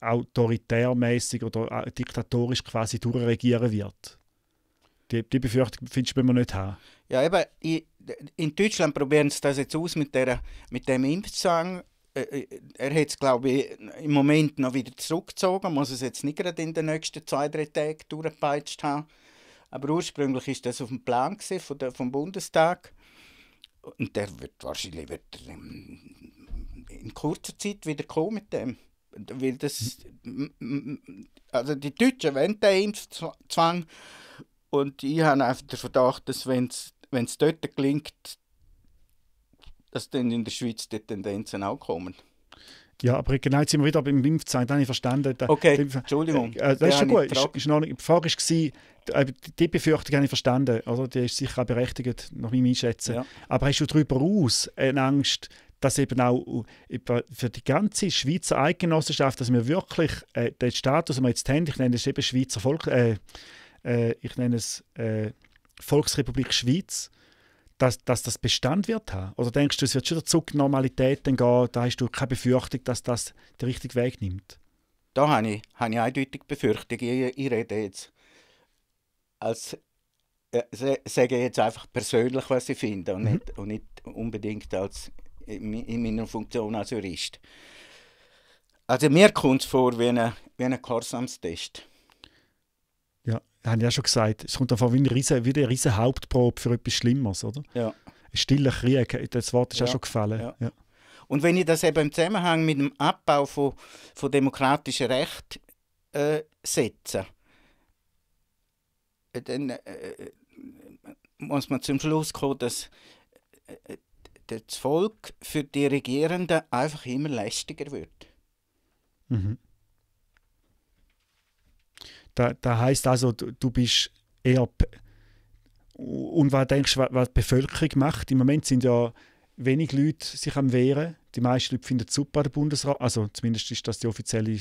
autoritärmäßig oder äh, diktatorisch quasi durchregieren wird. Die, die Befürchtung findest du, man nicht haben. Ja, eben, in Deutschland probieren sie das jetzt aus mit, der, mit dem Impfzwang äh, äh, er hat es, glaube ich, im Moment noch wieder zurückgezogen, muss es jetzt nicht gerade in den nächsten zwei, drei Tagen durchgepeitscht haben. Aber ursprünglich ist das auf dem Plan von der, vom Bundestag. Und der wird wahrscheinlich wird in kurzer Zeit wieder kommen mit dem. Weil das, also die Deutschen wollen den Impfzwang. Und ich habe einfach den Verdacht, dass wenn es dort gelingt, dass dann in der Schweiz die Tendenzen auch kommen. Ja, aber genau jetzt sind wir wieder beim Impfzahlen, das habe ich verstanden. Okay, Entschuldigung. Äh, äh, das ist schon gut. Ist, ist noch, die Frage war, äh, die Befürchtung habe ich verstanden. Also, die ist sicher auch berechtigt, nach meinem Einschätzen. Ja. Aber hast du darüber aus äh, eine Angst, dass eben auch für die ganze Schweizer Eidgenossenschaft, dass wir wirklich äh, den Status, den wir jetzt haben, ich nenne es eben Schweizer Volk, äh, ich nenne es Volksrepublik Schweiz, dass, dass das Bestand wird haben? Oder denkst du, es wird schon zurück zur Normalität gehen, da hast du keine Befürchtung, dass das den richtigen Weg nimmt? Da habe ich, habe ich eindeutig Befürchtung. Ich, ich rede jetzt als äh, sage jetzt einfach persönlich, was ich finde und, mhm. nicht, und nicht unbedingt als in meiner Funktion als Jurist. Also mir kommt es vor wie ein, wie ein Gehorsamstest haben ja schon gesagt, es kommt davon wie, eine riesen, wie eine riesen Hauptprobe für etwas Schlimmes, oder? Ja. Ein stiller Krieg, das Wort ist ja. auch schon gefallen. Ja. Ja. Und wenn ich das eben im Zusammenhang mit dem Abbau von, von demokratischen Recht äh, setze, äh, dann äh, äh, muss man zum Schluss kommen, dass äh, das Volk für die Regierenden einfach immer lästiger wird. Mhm. Da, da heißt also, du, du bist eher. Und was denkst du, was die Bevölkerung macht? Im Moment sind ja wenig Leute sich am Wehren. Die meisten Leute finden es super, der Bundesrat. Also zumindest ist das die offizielle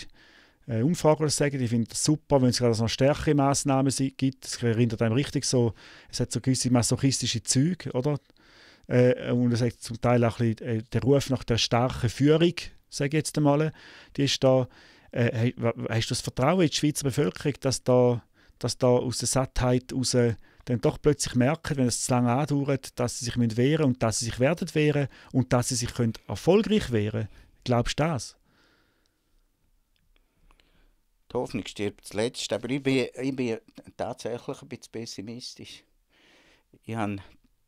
äh, Umfrage, die sagen. Die finden es super, wenn es gerade noch stärkere Massnahmen gibt. Es erinnert einem richtig so, es hat so gewisse masochistische Züge, oder? Äh, und es hat zum Teil auch ein bisschen, äh, der Ruf nach der starken Führung, sage ich jetzt einmal, die ist da äh, hast du das Vertrauen in die Schweizer Bevölkerung, dass da, dass da aus der Sattheit raus dann doch plötzlich merken, wenn es zu lange andauert, dass sie sich wehren müssen und dass sie sich werden wehren und dass sie sich können erfolgreich wehren können? Glaubst du das? Die Hoffnung stirbt zuletzt, aber ich bin, ich bin tatsächlich ein bisschen pessimistisch. Ich habe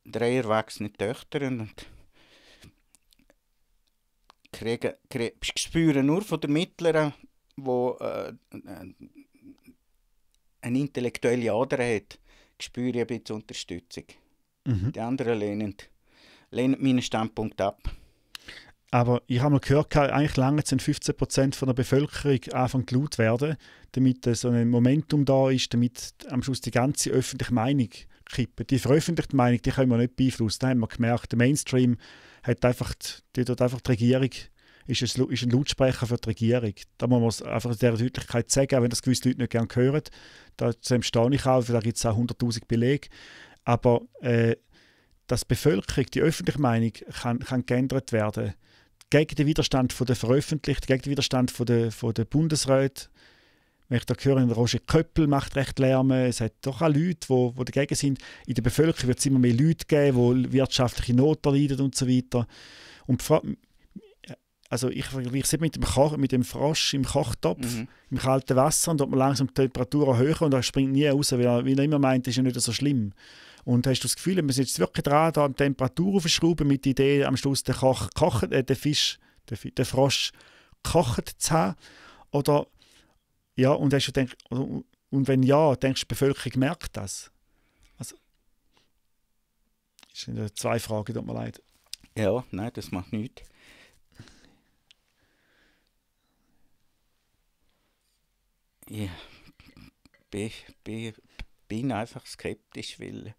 drei erwachsene Töchter und kriege, kriege, spüre nur von der mittleren wo äh, äh, eine intellektuelle Ader hat, spüre ich ein bisschen Unterstützung. Mhm. Die anderen lehnen, lehnen meinen Standpunkt ab. Aber ich habe mal gehört, eigentlich lange sind 15 Prozent von der Bevölkerung anfangen laut werden, damit so ein Momentum da ist, damit am Schluss die ganze öffentliche Meinung kippt. Die veröffentlichte Meinung, die können wir nicht beeinflussen. Da haben wir gemerkt, der Mainstream hat einfach, die, die hat einfach die Regierung ist, es, ist ein Lautsprecher für die Regierung. Da muss man es einfach in dieser Deutlichkeit sagen, auch wenn das gewisse Leute nicht gerne hören. Da stehe ich auch, weil da gibt es auch 100'000 Belege. Aber äh, dass die Bevölkerung, die öffentliche Meinung kann, kann geändert werden gegen den Widerstand der Veröffentlichten, gegen den Widerstand von der, von der Bundesräte. Wenn ich da höre, Roger Köppel macht recht Lärm, es hat doch auch Leute, die, die dagegen sind. In der Bevölkerung wird es immer mehr Leute geben, die wirtschaftliche Not erleiden und so weiter. Und also ich vergleiche es mit dem, Koch, mit dem Frosch im Kochtopf, mhm. im kalten Wasser, und dort man langsam die Temperatur erhöht und er springt nie raus, weil er, weil er immer meint, das ist ja nicht so schlimm. Und hast du das Gefühl, wir sind jetzt wirklich dran, da die Temperatur aufzuschrauben mit der Idee, am Schluss den, Koch, kochen, äh, den Fisch, den, den Frosch kocht zu haben? Oder, ja, und hast du gedacht, und wenn ja, denkst du, die Bevölkerung merkt das? Also, das sind zwei Fragen, tut mir leid. Ja, nein, das macht nichts. ich bin, bin, bin einfach skeptisch, weil,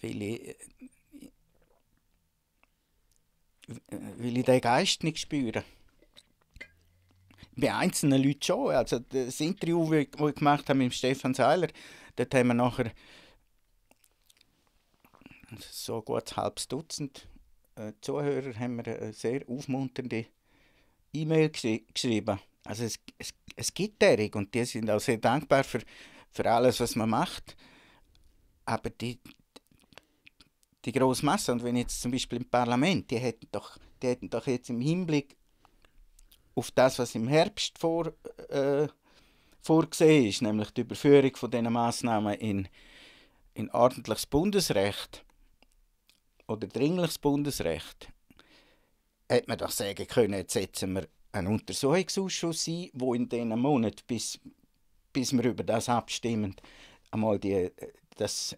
weil ich weil ich den Geist nicht spüre. Bei einzelnen Leuten schon. Also das Interview, das ich gemacht habe mit Stefan Seiler, dort haben wir nachher so ein gutes halbes Dutzend äh, Zuhörer haben wir eine sehr aufmunternde E-Mail geschrieben. Also es, es, es gibt derig und die sind auch sehr dankbar für, für alles, was man macht. Aber die, die große Masse, und wenn jetzt zum Beispiel im Parlament, die hätten doch, die hätten doch jetzt im Hinblick auf das, was im Herbst vor, äh, vorgesehen ist, nämlich die Überführung von diesen Massnahmen in, in ordentliches Bundesrecht oder dringliches Bundesrecht, hätte man doch sagen können, jetzt setzen wir ein Untersuchungsausschuss sein, wo in diesen Monat, bis, bis wir über das abstimmen, einmal die, äh, das,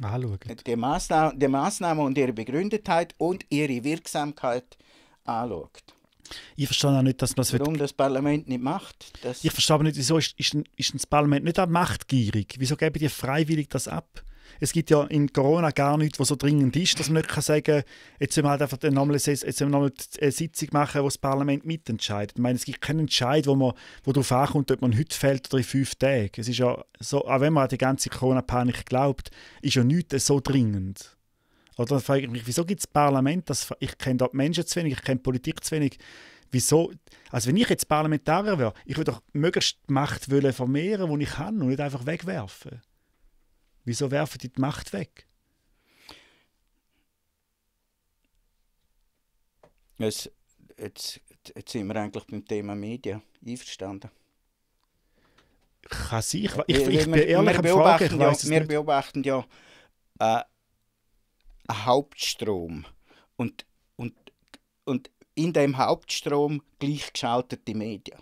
anschaut. die, Maßnahmen, die Maßnahmen und ihre Begründetheit und ihre Wirksamkeit anschaut. Ich verstehe auch nicht, dass man es Warum das Parlament nicht macht. ich verstehe aber nicht, wieso ist, ist, ist das Parlament nicht auch machtgierig? Wieso geben die freiwillig das ab? es gibt ja in Corona gar nichts, was so dringend ist, dass man nicht kann sagen kann, jetzt müssen wir halt einfach nochmal eine, noch eine äh, Sitzung machen, wo das Parlament mitentscheidet. Ich meine, es gibt keinen Entscheid, wo, man, wo darauf ankommt, ob man heute fällt oder in fünf Tagen. Es ist ja so, auch wenn man an die ganze Corona-Panik glaubt, ist ja nichts äh, so dringend. Oder dann frage ich mich, wieso gibt es Parlament, das, ich kenne dort Menschen zu wenig, ich kenne Politik zu wenig, wieso, also wenn ich jetzt Parlamentarier wäre, ich würde doch möglichst die Macht wollen vermehren, die ich kann und nicht einfach wegwerfen. Wieso werfen die die Macht weg? Jetzt, jetzt, jetzt sind wir eigentlich beim Thema Medien einverstanden. Kann sein. Ich, ich, ich, bin wir, ehrlich wir beobachten, Frage, ja, Wir beobachten ja äh, einen Hauptstrom und, und, und in dem Hauptstrom gleichgeschaltete Medien.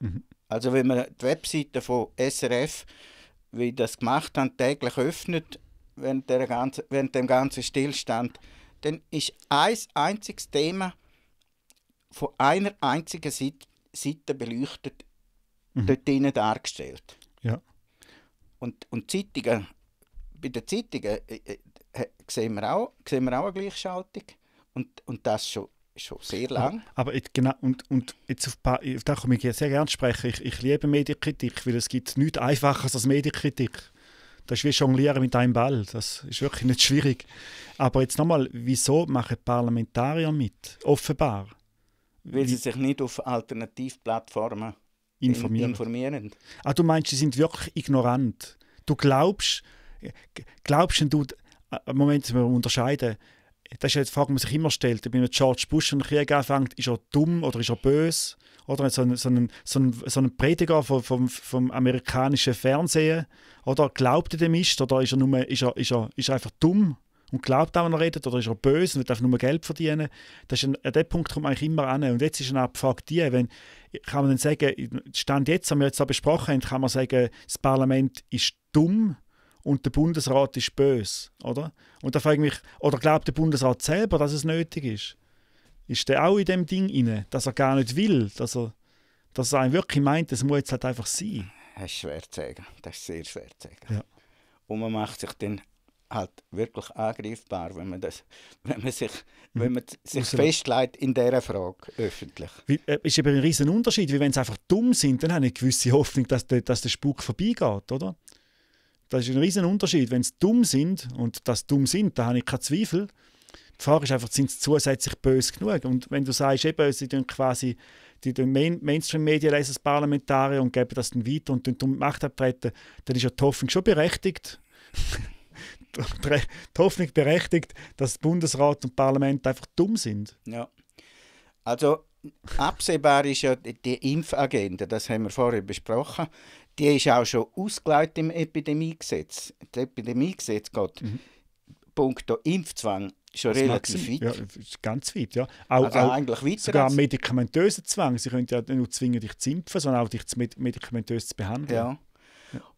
Mhm. Also wenn man die Webseite von SRF wie das gemacht haben, täglich öffnet während, der ganzen, während dem ganzen Stillstand, dann ist ein einziges Thema von einer einzigen Seite, Seite beleuchtet, mhm. dort drinnen dargestellt. Ja. Und, und Zeitungen, bei den Zeitungen äh, äh, sehen, wir auch, sehen wir auch eine Gleichschaltung. Und, und das schon schon sehr lang. Aber, aber genau, und, und jetzt auf, da komme ich sehr gerne sprechen. Ich, ich liebe Medienkritik, weil es gibt nichts Einfaches als Medienkritik. Das ist wie Jonglieren mit einem Ball. Das ist wirklich nicht schwierig. Aber jetzt nochmal, wieso machen Parlamentarier mit? Offenbar. Weil sie sich nicht auf Alternativplattformen informieren. informieren. Ah, du meinst, sie sind wirklich ignorant. Du glaubst, glaubst du, äh, Moment, wir unterscheiden, das ist eine Frage, die man sich immer stellt. Wenn man George Bush einen Krieg anfängt, ist er dumm oder ist er böse? Oder so ein, so ein, so ein, so ein Prediger vom, vom, vom, amerikanischen Fernsehen, oder glaubt er dem Mist, oder ist er, nur, ist, er, ist, er, ist er einfach dumm und glaubt auch, wenn er redet, oder ist er böse und will einfach nur Geld verdienen? Das ist ein, an dem Punkt kommt eigentlich immer an. Und jetzt ist eine Abfrage die, wenn, kann man dann sagen, Stand jetzt, haben wir jetzt besprochen kann man sagen, das Parlament ist dumm, und der Bundesrat ist böse, oder? Und da frage ich mich, oder glaubt der Bundesrat selber, dass es nötig ist? Ist der auch in dem Ding inne, dass er gar nicht will, dass er, dass er wirklich meint, es muss jetzt halt einfach sein? Das ist schwer zu sagen, das ist sehr schwer zu sagen. Ja. Und man macht sich dann halt wirklich angreifbar, wenn man, das, wenn man sich, wenn man mhm. sich festlegt in dieser Frage öffentlich. Es äh, ist eben ein riesen Unterschied, wie wenn sie einfach dumm sind, dann habe ich eine gewisse Hoffnung, dass, de, dass der Spuk vorbeigeht, oder? Das ist ein riesen Unterschied, wenn sie dumm sind, und das dumm sind, da habe ich keine Zweifel. Die Frage ist einfach, sind sie zusätzlich böse genug? Und wenn du sagst, eben, sie tun quasi die Main Mainstream-Medien lesen das Parlamentarier und geben das dann weiter und dann die Macht abtreten, dann ist ja die Hoffnung schon berechtigt. *laughs* die Hoffnung berechtigt, dass Bundesrat und Parlament einfach dumm sind. Ja. Also absehbar ist ja die Impfagenda, das haben wir vorher besprochen die ist auch schon ausgeleitet im Epidemiegesetz. Das Epidemiegesetz geht mhm. punkto Impfzwang schon das relativ weit. Ja, ganz weit, ja. Auch, also auch eigentlich weiter sogar medikamentösen Zwang. Sie können ja nicht nur zwingen, dich zu impfen, sondern auch dich medikamentös zu behandeln. ja.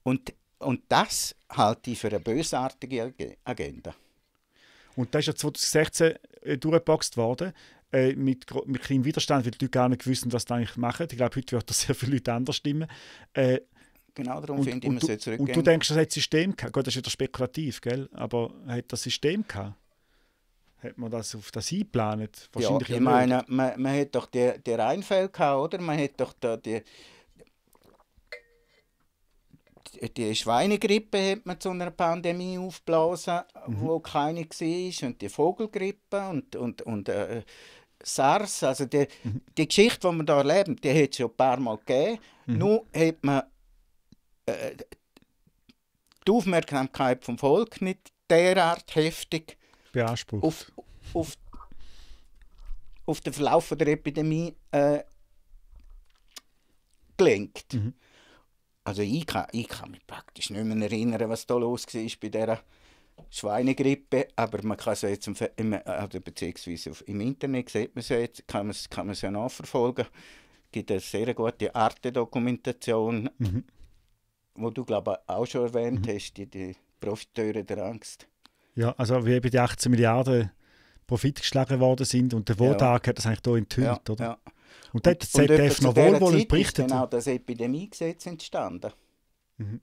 Und, und das halte ich für eine bösartige Agenda. Und das ist ja 2016 äh, durchgeboxt worden. Äh, mit, mit kleinem Widerstand, weil die Leute gar nicht wissen, was sie eigentlich machen. Ich glaube, heute wird das sehr *laughs* viele Leute anders stimmen. Äh, genau darum und, finde ich, man sollte zurückgehen. Und du denkst, das hat System gehabt? Gut, das ist ja spekulativ, gell? aber hat das System gehabt? Hat man das auf das eingeplant? Wahrscheinlich ja, ich meine, man, man hat doch den, den gehabt, oder? Man hat doch da die, die Schweinegrippe hat man zu einer Pandemie aufgeblasen, mhm. wo keine war, und die Vogelgrippe und, und, und äh, SARS. Also die, mhm. die Geschichte, die wir hier erleben, die hat es schon ein paar Mal gegeben. Mhm. Nur hat man die Aufmerksamkeit vom Volk nicht derart heftig beansprucht. Auf, auf, auf den Verlauf der Epidemie äh, gelenkt. Mhm. Also ich kann, ich kann mich praktisch nicht mehr erinnern, was da los war bei dieser Schweinegrippe, aber man kann es jetzt im, im, also beziehungsweise im Internet sieht man es jetzt, kann man es, kann man es ja nachverfolgen. Es gibt eine sehr gute Arte-Dokumentation. Mhm wo du, glaube ich, auch schon erwähnt mhm. hast, die, die Profiteure der Angst. Ja, also wie eben die 18 Milliarden Profit geschlagen worden sind und der Vortag ja. hat das eigentlich hier enthüllt, ja, oder? Ja. Und dort hat der ZDF noch wohlwollend berichtet. Ist genau das Epidemiegesetz entstanden. Mhm.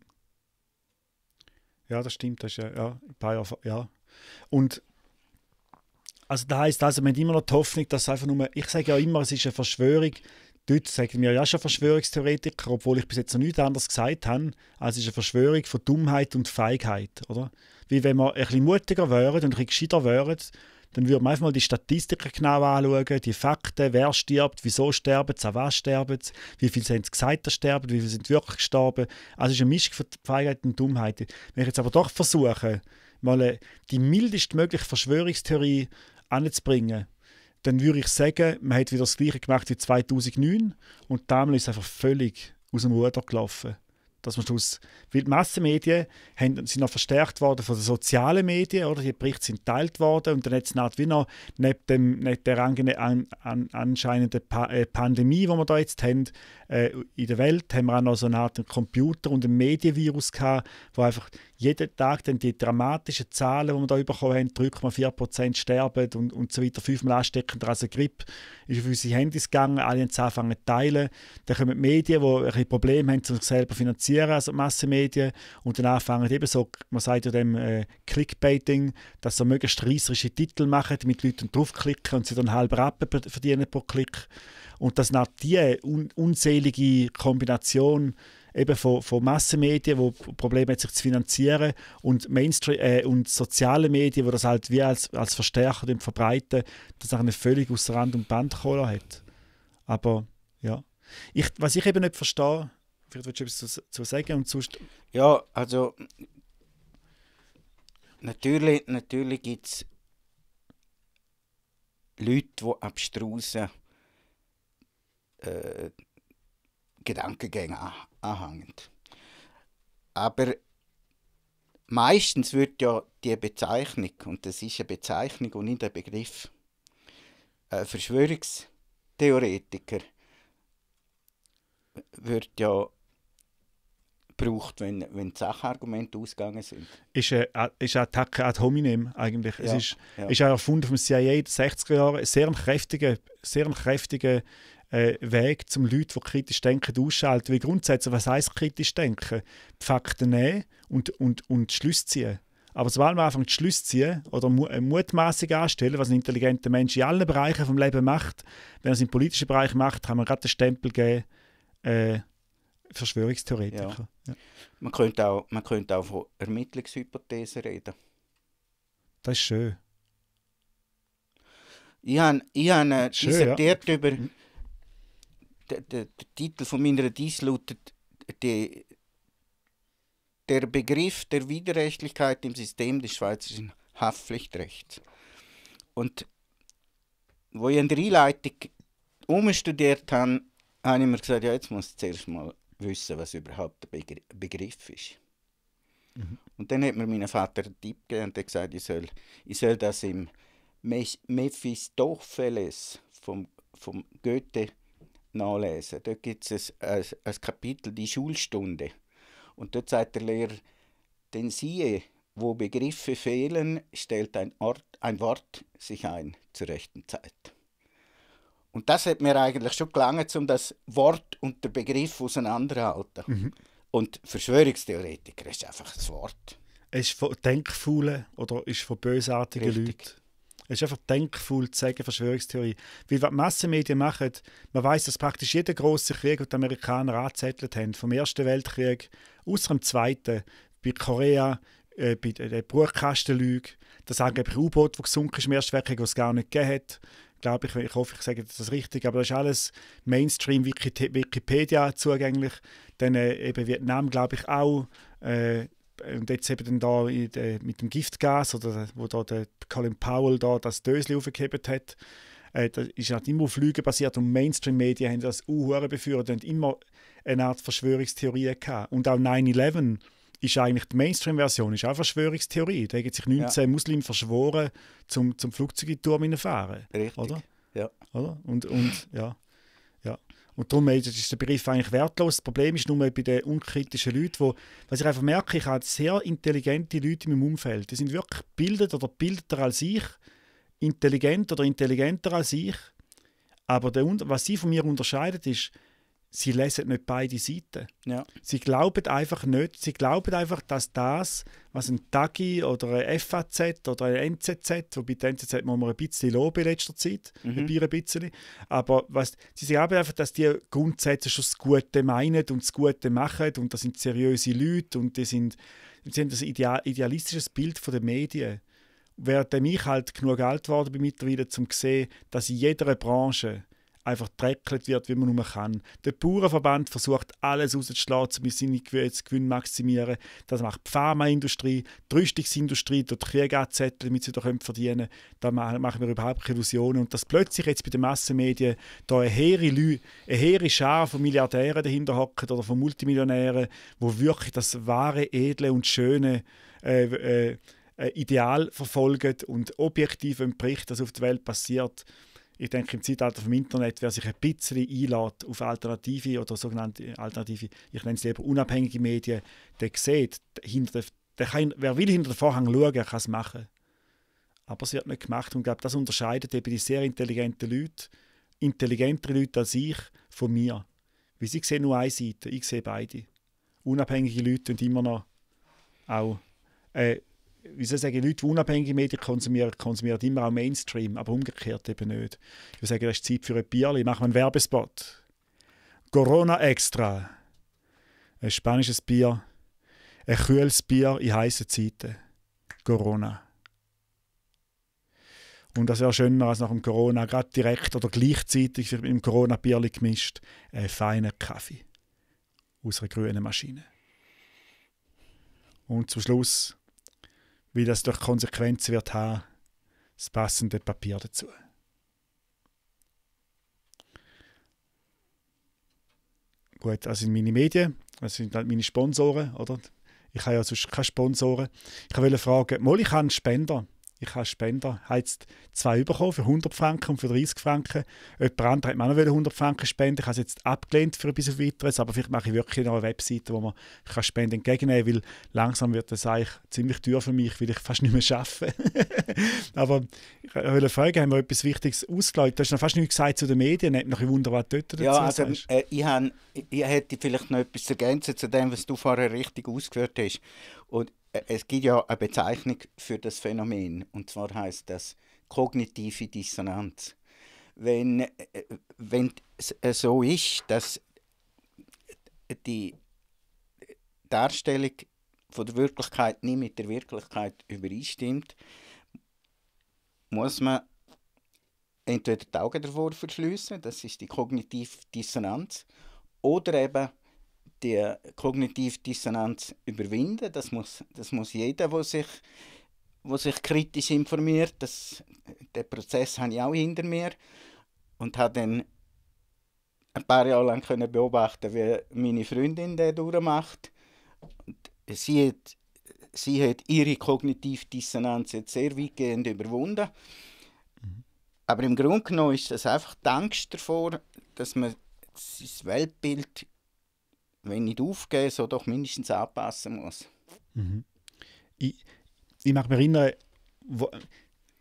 Ja, das stimmt. Das ist ja, ja, ein paar Jahre, ja. Und also da heißt also, man hat immer noch die Hoffnung, dass einfach nur, ich sage ja immer, es ist eine Verschwörung, Dort sagen mir ja schon Verschwörungstheoretiker, obwohl ich bis jetzt noch nichts anderes gesagt habe, als ist eine Verschwörung von Dummheit und Feigheit. Oder? Wie wenn wir ein bisschen mutiger wären und ein bisschen gescheiter wären, dann würde man einfach mal die Statistiken genau anschauen, die Fakten, wer stirbt, wieso sterben sie, an was sterben sie, wie viele sie gesagt, dass sterben, wie viele sind wirklich gestorben. Also es ist eine Mischung von Feigheit und Dummheit. Wenn ich jetzt aber doch versuche, mal äh, die mildestmögliche Verschwörungstheorie anzubringen, dann würde ich sagen, man hat wieder das Gleiche gemacht wie 2009 und damals ist es einfach völlig aus dem Ruder gelaufen. Dass man Schluss, weil die Massenmedien sind noch verstärkt worden von den sozialen Medien, oder? die Berichte sind teilt worden und dann hat es halt wie noch neben, dem, neben der an, an, anscheinenden pa äh, Pandemie, die wir da jetzt haben, äh, in der Welt, haben wir auch noch so eine Art Computer- und ein Medienvirus gehabt, wo einfach jeden Tag dann die dramatischen Zahlen, die wir da bekommen haben, 3,4% sterben und, und so weiter, fünfmal ansteckender als eine Grippe, ist auf unsere Handys gegangen, alle haben es angefangen zu teilen. Dann kommen die Medien, die ein Probleme haben, sich selber zu finanzieren, also Massenmedien, und dann anfangen eben so, man sagt ja dem äh, Clickbaiting, dass sie möglichst reißerische Titel machen, damit die Leute draufklicken und sie dann halb Rappen verdienen pro Klick. Und dass nach diese un unselige Kombination eben von, von Massenmedien, wo Probleme hat, sich zu finanzieren und Mainstream äh, und soziale Medien, wo das halt wie als, als Verstärker und verbreiten, das eine völlig aus Rand und Band geholt hat. Aber ja, ich, was ich eben nicht verstehe, vielleicht willst du etwas zu, zu sagen und sonst... Ja, also natürlich, natürlich gibt es Leute, die abstruse äh, Gedankengänge anhängend. Aber meistens wird ja die Bezeichnung, und das ist eine Bezeichnung und nicht ein Begriff, ein äh, Verschwörungstheoretiker wird ja gebraucht, wenn, wenn die Sachargumente ausgegangen sind. Ist eine, äh, ist eine Attacke ad hominem eigentlich. Ja, es ist, ja. ist auch erfunden vom CIA in den 60er Jahren, sehr kräftige, sehr kräftige äh, Weg, um Leute, die kritisch denken, ausschalten. Weil grundsätzlich, was heisst kritisch denken? Die Fakten nehmen und, und, und Schluss ziehen. Aber sobald man anfängt, Schluss ziehen oder äh, mutmaßig anstellen, was ein intelligenter Mensch in allen Bereichen des Lebens macht, wenn er es im politischen Bereich macht, kann man gerade den Stempel geben, äh, Verschwörungstheoretiker. Ja. Ja. Man, könnte auch, man könnte auch von Ermittlungshypothesen reden. Das ist schön. Ich habe, ich habe äh, schön, ja. über, mhm der, der, der Titel von meiner Dies lautet die, Der Begriff der Widerrechtlichkeit im System des schweizerischen Haftpflichtrechts. Und wo ich in der Einleitung umstudiert habe, habe ich mir gesagt, ja, jetzt muss ich zuerst mal wissen, was überhaupt der Begr Begriff ist. Mhm. Und dann hat mir mein Vater einen Tipp gegeben und hat gesagt, ich soll, ich soll das im Mephistopheles vom, vom Goethe nachlesen. Dort gibt es ein, ein, ein Kapitel, die Schulstunde. Und dort sagt der Lehrer, denn siehe, wo Begriffe fehlen, stellt ein, Ort, ein Wort sich ein zur rechten Zeit. Und das hat mir eigentlich schon gelangen, um das Wort und den Begriff auseinanderzuhalten. Mhm. Und Verschwörungstheoretiker ist einfach das Wort. Es ist von Denkfaulen oder ist von bösartigen Richtig. Leuten es ist einfach denkvoll zu sagen, Verschwörungstheorie. Weil was die Massenmedien machen, man weiß, dass praktisch jeder große Krieg, den die Amerikaner angezettelt haben, vom Ersten Weltkrieg, außer dem Zweiten, bei Korea, äh, bei der Buchkastenlüge, das angebliche U-Boot, das gesunken ist im Ersten Weltkrieg, das es gar nicht gegeben hat. Glaube ich, ich hoffe, ich sage das richtig, aber das ist alles Mainstream Wikipedia zugänglich. Dann äh, eben Vietnam, glaube ich, auch. Äh, äh, und jetzt eben dann da mit dem Giftgas, oder wo da der Colin Powell da das Dösli aufgehebt hat, äh, das ist halt immer auf Flüge basiert und Mainstream-Medien haben das uhuere beführt und immer eine Art Verschwörungstheorie gehabt. Und auch 9-11 ist eigentlich die Mainstream-Version, ist auch Verschwörungstheorie. Da haben sich 19 ja. Muslime verschworen, zum, zum Flugzeugturm fahren Richtig, oder? ja. Oder? Und, und ja. Und darum ist der Begriff eigentlich wertlos. Das Problem ist nur bei den unkritischen Leuten, wo, was ich einfach merke, ich habe sehr intelligente Leute in meinem Umfeld. Die sind wirklich gebildet oder bildeter als ich, intelligent oder intelligenter als ich. Aber der, was sie von mir unterscheidet, ist, sie lesen nicht beide Seiten. Ja. Sie glauben einfach nicht, sie glauben einfach, dass das, was ein Tagi oder ein FAZ oder ein NZZ, wo bei der NZZ muss man ein bisschen loben in letzter Zeit, mhm. ein bisschen, aber was, sie glauben einfach, dass die grundsätzlich schon das Gute meinen und das Gute machen und das sind seriöse Leute und die sind, sie haben das ideal, idealistisches Bild von den Medien. Während ich halt genug alt geworden bin mittlerweile, um zu sehen, dass in jeder Branche einfach dreckelt wird, wie man nur kann. Der Bauernverband versucht alles rauszuschlagen, um seine Gewinn zu maximieren. Das macht die Pharmaindustrie, die Rüstungsindustrie, die Krieg anzetteln, damit sie da verdienen können. Da machen wir überhaupt keine Illusionen. Und dass plötzlich jetzt bei den Massenmedien da eine hehre, Leute, eine hehre Schar von Milliardären dahinter hocken oder von Multimillionären, wo wirklich das wahre, edle und schöne äh, äh, äh, Ideal verfolgen und objektiv im Bericht, das auf der Welt passiert, ich denke, im Zeitalter vom Internet, wer sich ein bisschen einlädt auf alternative oder sogenannte alternative, ich nenne es lieber unabhängige Medien, der sieht, hinter der, kann, wer will hinter den Vorhang schauen, kann es machen. Aber es wird nicht gemacht. Und ich glaube, das unterscheidet eben die sehr intelligenten Leute, intelligentere Leute als ich, von mir. Weil sie sehen nur eine Seite, ich sehe beide. Unabhängige Leute und immer noch auch äh, wie soll ich sagen, Leute, die unabhängige Medien konsumieren, konsumieren immer auch Mainstream, aber umgekehrt eben nicht. Ich würde sagen, das ist Zeit für ein Bierli, machen wir einen Werbespot. Corona Extra. Ein spanisches Bier, ein kühles Bier in heißen Zeiten. Corona. Und das wäre schöner als nach dem Corona, gerade direkt oder gleichzeitig mit dem corona bier gemischt, ein feiner Kaffee aus einer grünen Maschine. Und zum Schluss weil das durch Konsequenzen wird haben, das passende Papier dazu. Gut, das sind meine Medien, das sind halt meine Sponsoren, oder? Ich habe ja sonst keine Sponsoren. Ich wollte fragen, mal, ich habe einen Spender. Ich habe Spender, habe jetzt zwei bekommen für 100 Franken und für 30 Franken. Jemand anderes hat mir auch noch 100 Franken spenden. Ich habe es jetzt abgelehnt für ein bisschen weiteres, aber vielleicht mache ich wirklich noch eine Webseite, wo man kann Spenden entgegennehmen kann, weil langsam wird das eigentlich ziemlich teuer für mich, weil ich fast nicht mehr arbeite. *laughs* aber ich wollte fragen, haben wir etwas Wichtiges ausgeläutet? Du hast noch fast nichts gesagt zu den Medien, hat noch was dort dazu ja, also, äh, ich, habe, ich hätte vielleicht noch etwas ergänzen zu dem, was du vorher richtig ausgeführt hast. Und es gibt ja eine Bezeichnung für das Phänomen und zwar heißt das kognitive Dissonanz. Wenn, äh, wenn es äh, so ist, dass die Darstellung von der Wirklichkeit nicht mit der Wirklichkeit übereinstimmt, muss man entweder die Augen davor verschließen, das ist die kognitive Dissonanz, oder eben die kognitive Dissonanz überwinden. Das muss, das muss jeder, der sich, sich kritisch informiert. Das, den Prozess habe ich auch hinter mir und habe dann ein paar Jahre lang können beobachten, wie meine Freundin den durchmacht. sie, hat, sie hat ihre kognitive Dissonanz jetzt sehr weitgehend überwunden. Mhm. Aber im Grunde genommen ist das einfach die Angst davor, dass man sein Weltbild wenn nicht aufgeben, so doch mindestens anpassen muss. Mhm. Ich, ich mag mich erinnern, wo,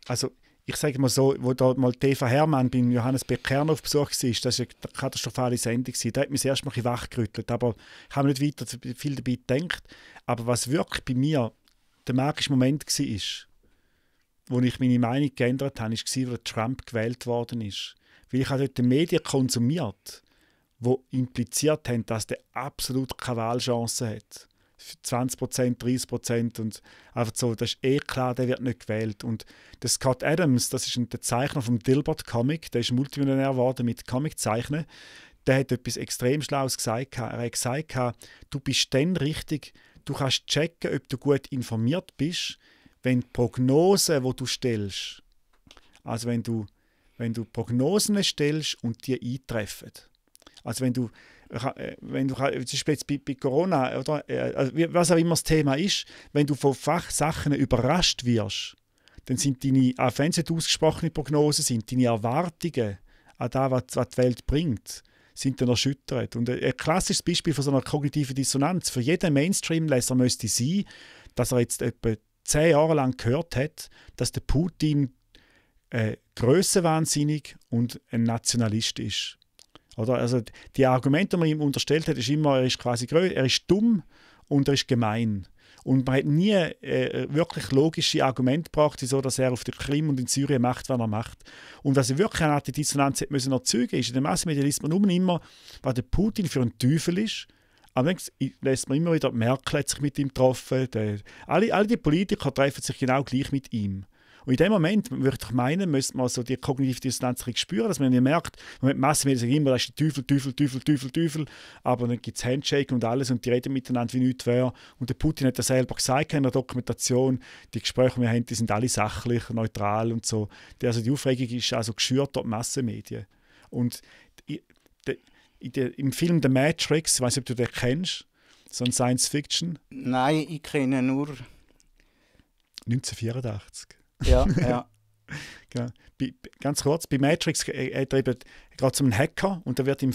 also ich sage mal so, wo da mal Eva Hermann beim Johannes B. Kern auf Besuch war, das war eine katastrophale Sendung. Da hat mich das erste Mal wachgerüttelt. Aber ich habe nicht weiter viel dabei gedacht. Aber was wirklich bei mir der magische Moment war, wo ich meine Meinung geändert habe, war, als Trump gewählt worden ist. Weil ich habe dort die Medien konsumiert habe wo impliziert haben, dass der absolut keine Wahlchance hat. 20 30 und einfach so, das ist eh klar, der wird nicht gewählt. Und der Scott Adams, das ist der Zeichner vom Dilbert Comic, der ist Multimillionär geworden mit Comiczeichnen, der hat etwas extrem Schlaues gesagt. Er hat gesagt, du bist dann richtig, du kannst checken, ob du gut informiert bist, wenn die Prognosen, die du stellst, also wenn du, wenn du Prognosen stellst und die eintreffen. Also wenn du, äh, wenn du zum Beispiel jetzt bei, bei Corona oder äh, also was auch immer das Thema ist, wenn du von Fachsachen überrascht wirst, dann sind deine, auf wenn ausgesprochene Prognosen sind, deine Erwartungen an das, was, was die Welt bringt, sind dann erschüttert. Und ein klassisches Beispiel von so einer kognitiven Dissonanz für jeden Mainstream-Leser müsste sein, dass er jetzt etwa zehn Jahre lang gehört hat, dass der Putin äh, grössenwahnsinnig und ein Nationalist ist. Oder? Also die Argumente, die man ihm unterstellt hat, ist immer, er ist quasi er ist dumm und er ist gemein. Und man hat nie äh, wirklich logische Argumente gebracht, wieso dass er auf der Krim und in Syrien macht, was er macht. Und was er wirklich eine Art Dissonanz hat müssen erzeugen ist, in den Massenmedien liest man immer, was der Putin für ein Teufel ist. Aber dann lässt man immer wieder, Merkel hat sich mit ihm getroffen. Der, alle, alle die Politiker treffen sich genau gleich mit ihm. Und in dem Moment würde ich meinen, müsste man so die kognitive Dissonanz spüren, dass man ja merkt, man Massenmedien sagen immer, das ist der Teufel, Teufel, Teufel, Teufel, Teufel, aber dann gibt es Handshake und alles und die reden miteinander wie nichts wäre. Und der Putin hat das selber gesagt in der Dokumentation, die Gespräche, die wir haben, die sind alle sachlich, neutral und so. Die, also die Aufregung ist also geschürt durch die Massenmedien. Und die, die, die, im Film The Matrix, ich weiß nicht, ob du den kennst, so ein Science Fiction? Nein, ich kenne nur. 1984. Ja, *laughs* ja. genau. Bei, ganz kurz, bei Matrix, geht äh, äh, er treibt gerade zum Hacker und da wird ihm,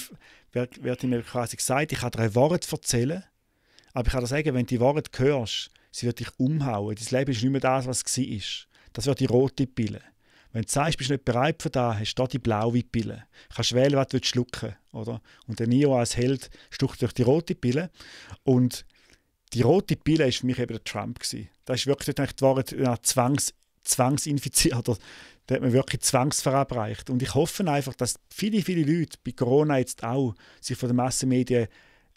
wird, wird ihm quasi gesagt, ich kann dir ein Wort erzählen, aber ich kann dir sagen, wenn du die Wort hörst, sie wird dich umhauen. Dein Leben ist nicht mehr das, was es war. Das wird die rote Pille. Wenn du sagst, bist du nicht bereit für das, hast du da die blaue Pille. Du kannst wählen, was du schlucken oder? Und der Neo als Held schluckt durch die rote Pille. Und die rote Pille war für mich eben der Trump. Gewesen. Das war wirklich eigentlich die Wahrheit einer Zwangs- zwangsinfiziert oder da hat man wirklich zwangsverabreicht. Und ich hoffe einfach, dass viele, viele Leute bei Corona jetzt auch sich von den Massenmedien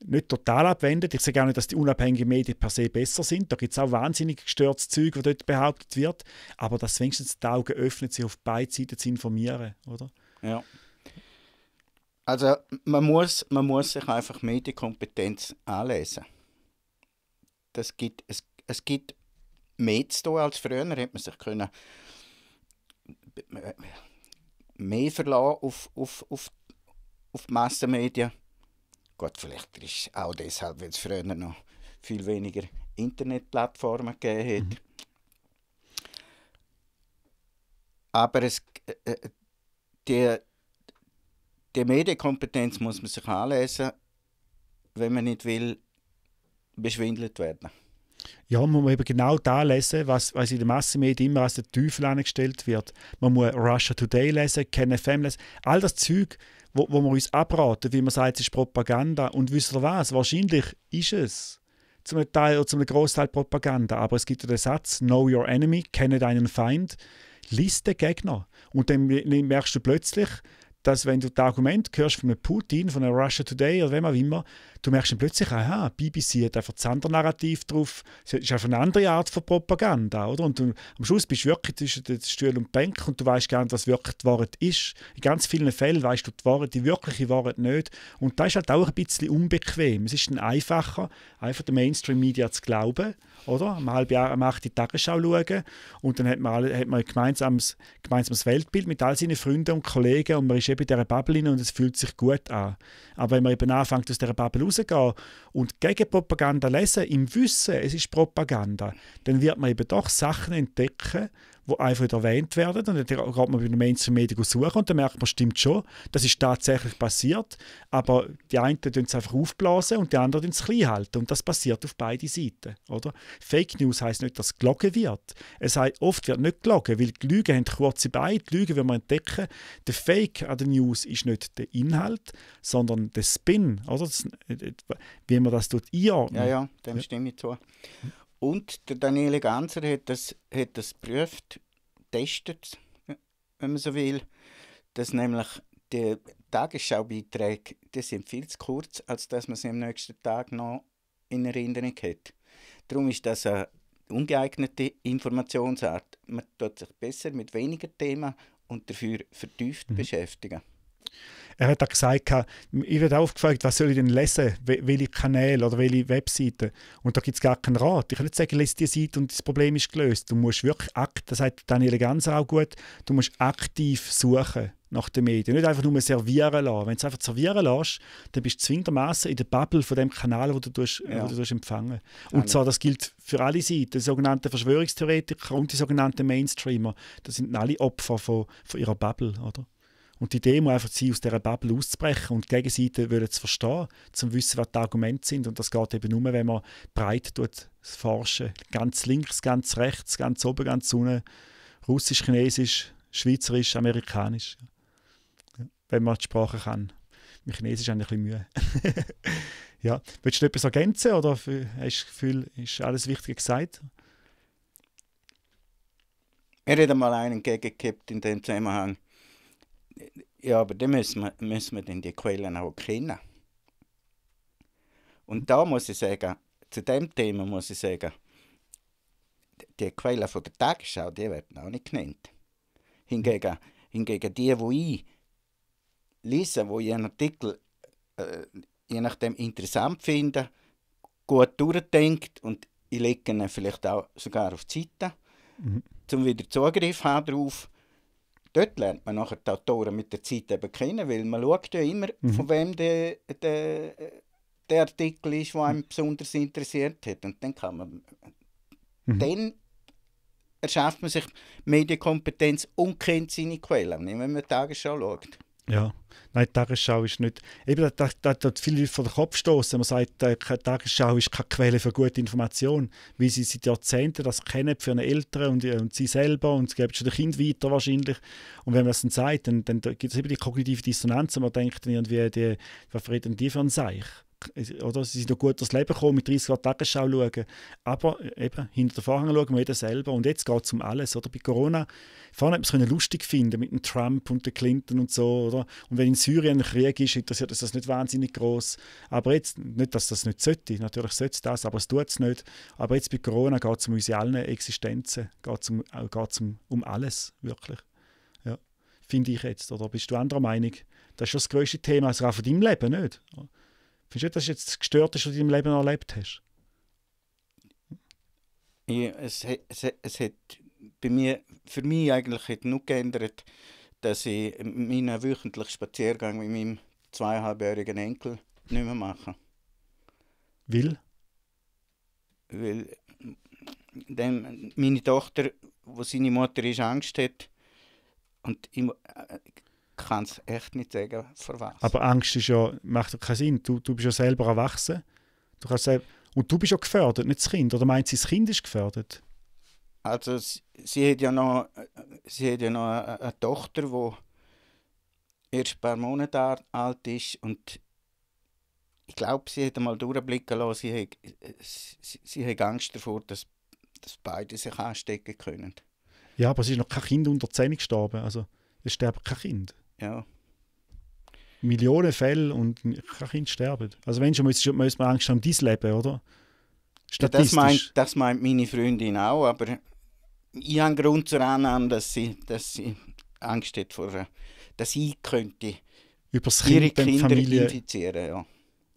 nicht total abwenden. Ich sage auch nicht, dass die unabhängigen Medien per se besser sind. Da gibt es auch wahnsinnig gestörtes Zeug, was dort behauptet wird. Aber dass wenigstens die Augen öffnen, sich auf beide Seiten zu informieren, oder? Ja. Also man muss, man muss sich einfach Medienkompetenz anlesen. Das gibt, es, es gibt mehr zu tun als früher. Hätte man sich können äh, mehr verlassen auf, auf, auf, auf die Massenmedien. Gott, vielleicht ist es auch deshalb, weil es früher noch viel weniger Internetplattformen gegeben hat. Mhm. Aber es, äh, äh, die, die Medienkompetenz muss man sich anlesen, wenn man nicht will, beschwindelt werden. Ja, man muss eben genau da lesen, was, was in den Massenmedien immer als der Teufel angestellt wird. Man muss Russia Today lesen, KenFM lesen, all das Zeug, wo, wo man uns abraten, wie man sagt, es ist Propaganda. Und wisst ihr was? Wahrscheinlich ist es zum Teil oder zum Großteil Propaganda. Aber es gibt ja den Satz: Know your enemy, kenne deinen Feind, liste Gegner. Und dann merkst du plötzlich, dass wenn du das Argument hörst von Putin, von einem Russia Today oder wem auch immer, du merkst dann plötzlich, aha, BBC hat einfach das andere Narrativ drauf, es ist einfach eine andere Art von Propaganda, oder? Und du, am Schluss bist du wirklich zwischen den Stuhl und Bank und du weißt gar nicht, was wirklich die Wahrheit ist. In ganz vielen Fällen weißt du die Wahrheit, die wirkliche Wahrheit nicht. Und da ist halt auch ein bisschen unbequem. Es ist dann einfacher, einfach den Mainstream-Media zu glauben, oder? Am halben Jahr, am die Tagesschau schauen und dann hat man, alle, hat man ein gemeinsames, gemeinsames Weltbild mit all seinen Freunden und Kollegen und man ist eben in dieser Bubble rein und es fühlt sich gut an. Aber wenn man eben anfängt, aus dieser Bubble rauszugehen und gegen Propaganda lesen, im Wissen, es ist Propaganda, dann wird man eben doch Sachen entdecken, die einfach wieder erwähnt werden. Und dann geht man bei den Mainstream-Medien suchen und dann merkt man, stimmt schon, das ist tatsächlich passiert. Aber die einen tun es einfach aufblasen und die anderen es klein halten. Und das passiert auf beide Seiten. Oder? Fake News heisst nicht, dass gelogen wird. Es heisst, oft wird nicht gelogen, weil die Lügen haben kurze Beine. Die Lügen wenn man entdecken. Der Fake an der News ist nicht der Inhalt, sondern der Spin. Oder? Das, äh, äh, wie man das dort einordnet. Ja, ja, dem stimme ich zu. Und der Daniele Ganser hat das, hat das geprüft, testet, wenn man so will, dass nämlich die Tagesschaubeiträge, die sind viel zu kurz, als dass man sie am nächsten Tag noch in Erinnerung hat. Darum ist das eine ungeeignete Informationsart. Man tut sich besser mit weniger Themen und dafür vertieft mhm. beschäftigen er hat auch gesagt, ich werde auch gefragt, was soll ich denn lesen, welche Kanäle oder welche Webseiten. Und da gibt es gar keinen Rat. Ich kann nicht sagen, lese diese Seite und das Problem ist gelöst. Du musst wirklich aktiv, das sagt Daniele Ganser auch gut, du musst aktiv suchen nach den Medien. Nicht einfach nur servieren lassen. Wenn du es einfach servieren lässt, dann bist du zwingendermaßen in der Bubble von dem Kanal, wo du, tust, ja. wo du tust empfangen Und alle. zwar, das gilt für alle Seiten, die sogenannten Verschwörungstheoretiker und die sogenannten Mainstreamer. Das sind alle Opfer von, von ihrer Bubble, oder? Und die Idee muss einfach sein, aus dieser Bubble auszubrechen und die Gegenseite wollen zu verstehen, zum zu wissen, was die Argumente sind. Und das geht eben nur, wenn man breit tut, forschen. Ganz links, ganz rechts, ganz oben, ganz unten. Russisch, Chinesisch, Schweizerisch, Amerikanisch. Ja. Wenn man die Sprache kann. Mit Chinesisch habe ich ein bisschen Mühe. *laughs* ja. Willst du etwas ergänzen oder hast du das Gefühl, ist alles Wichtige gesagt? Ich hat mal einen gegengekippt in dem Zusammenhang. Ja, aber dann müssen wir, müssen wir dann die Quellen auch kennen. Und da muss ich sagen, zu dem Thema muss ich sagen, die Quellen von der Tagesschau, die werden auch nicht genannt. Hingegen, hingegen die, die ich lese, die ich einen Artikel äh, je nachdem interessant finde, gut durchdenkt und ich lege ihn vielleicht auch sogar auf die Seite, mhm. um wieder Zugriff zu haben darauf dort lernt man nachher die Autoren mit der Zeit eben kennen, weil man schaut ja immer, mhm. von wem der, der, der Artikel ist, der einem mhm. besonders interessiert hat. Und dann kann man... Mhm. Dann erschafft man sich Medienkompetenz und kennt seine Quellen, wenn man die Tagesschau schaut. Ja, nein, die Tagesschau ist nicht. Eben, da, da, viele Leute vor den Kopf stoßen. Man sagt, äh, die Tagesschau ist keine Quelle für gute Informationen. weil sie seit Jahrzehnten das kennen für ihre Eltern und, äh, und sie selber und es gibt schon den Kind weiter wahrscheinlich. Und wenn man das dann sagt, dann, dann gibt es eben die kognitive Dissonanz und man denkt dann irgendwie, die, was reden die für ein Seich? oder? Sie sind noch gut durchs Leben gekommen, mit 30 Grad Tagesschau schauen. Aber äh, eben, hinter den Vorhang schauen wir jeder selber. Und jetzt geht es um alles, oder? Bei Corona, vorne hat man es lustig finden mit dem Trump und der Clinton und so, oder? Und wenn in Syrien ein Krieg ist, interessiert uns das nicht wahnsinnig groß. Aber jetzt, nicht, dass das nicht sollte, natürlich sollte es das, aber es tut es nicht. Aber jetzt bei Corona geht es um unsere allen Existenzen, geht es um, äh, geht's um, um alles, wirklich. Ja, finde ich jetzt. Oder bist du anderer Meinung? Das ist schon das größte Thema, also auch von deinem Leben, nicht? Findest du nicht, das ist jetzt das Gestörteste, was du in deinem Leben erlebt hast? Ja, es, es, es hat bei mir, für mich eigentlich hat nur geändert, dass ich meinen wöchentlichen Spaziergang mit meinem zweieinhalbjährigen Enkel nicht mehr mache. Will? Weil dem, meine Tochter, wo seine Mutter ist, Angst hat und ich, äh, kann es echt nicht sagen, für was. Aber Angst ist ja, macht ja keinen Sinn. Du, du bist ja selber erwachsen. Du kannst selber, und du bist ja gefördert, nicht das Kind. Oder meint sie, das Kind ist gefördert? Also sie, sie hat ja noch, sie hat ja noch eine, eine Tochter, die erst ein paar Monate alt ist und ich glaube, sie hat einmal durchblicken lassen, sie hat, sie, sie hat Angst davor, dass, dass beide sich anstecken können. Ja, aber es ist noch kein Kind unter 10 gestorben. Also es sterben kein Kind ja. Millionen Fälle und kein Kind sterben. Also wenn schon, müsste man Angst haben, dein Leben, oder? Statistisch. Ja, das, meint, das meint meine Freundin auch, aber ich habe Grund zur Annahme, dass sie, dass sie Angst hat, vor, dass ich könnte Übers ihre kind, Kinder Familie. infizieren ja.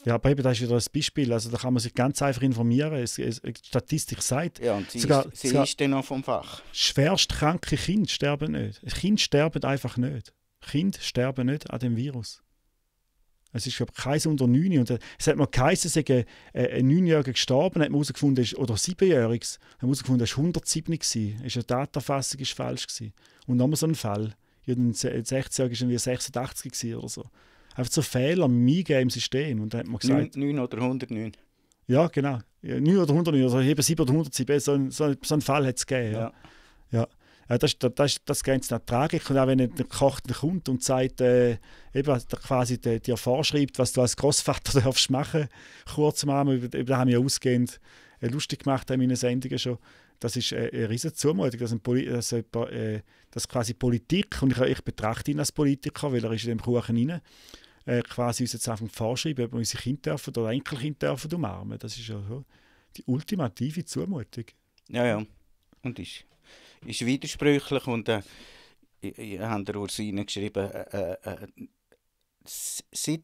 Ja, aber eben, das ist wieder ein Beispiel. Also da kann man sich ganz einfach informieren. Es, es, Statistik sagt... Ja, und sie, sogar, ist, sie sogar ist dann noch vom Fach. Schwerstkranke Kinder sterben nicht. Kinder sterben einfach nicht. Kinder sterben nicht an dem Virus. Es ist, glaube ich, keins unter 9. Und äh, es hat mal geheißen, dass sei äh, ein Neunjähriger gestorben, hat man herausgefunden, ist, oder Siebenjähriges, hat man herausgefunden, es 107 gewesen. Ist eine Datenerfassung ist falsch gewesen. Und nochmal so ein Fall. Ja, ein 16-Jähriger war wie 86 oder so. Einfach so Fehler Eingeben im System. Und dann hat man gesagt... 9, 9 oder 109. Ja, genau. Ja, 9 oder 109, also eben 7 oder 107, so, ein, so, so einen Fall hat es gegeben. Ja. Ja. Äh, das, das, das, das grenzt an Tragik. Und auch wenn ein Koch kommt und sagt, äh, eben, quasi de, dir vorschreibt, was du als Großvater *laughs* darfst machen, kurz mal, über, über das haben wir ausgehend äh, lustig gemacht in meinen Sendungen schon. Das ist äh, eine riesige Zumutung, dass, ein Poli dass, äh, dass quasi Politik, und ich, ich betrachte ihn als Politiker, weil er ist in dem Kuchen rein, äh, quasi uns jetzt einfach vorschreiben, ob wir unsere Kinder dürfen oder Enkelkind dürfen umarmen. Das ist ja so die ultimative Zumutung. Ja, ja. Und ist ist widersprüchlich und äh, haben der Ursine geschrieben, äh, äh, äh seit,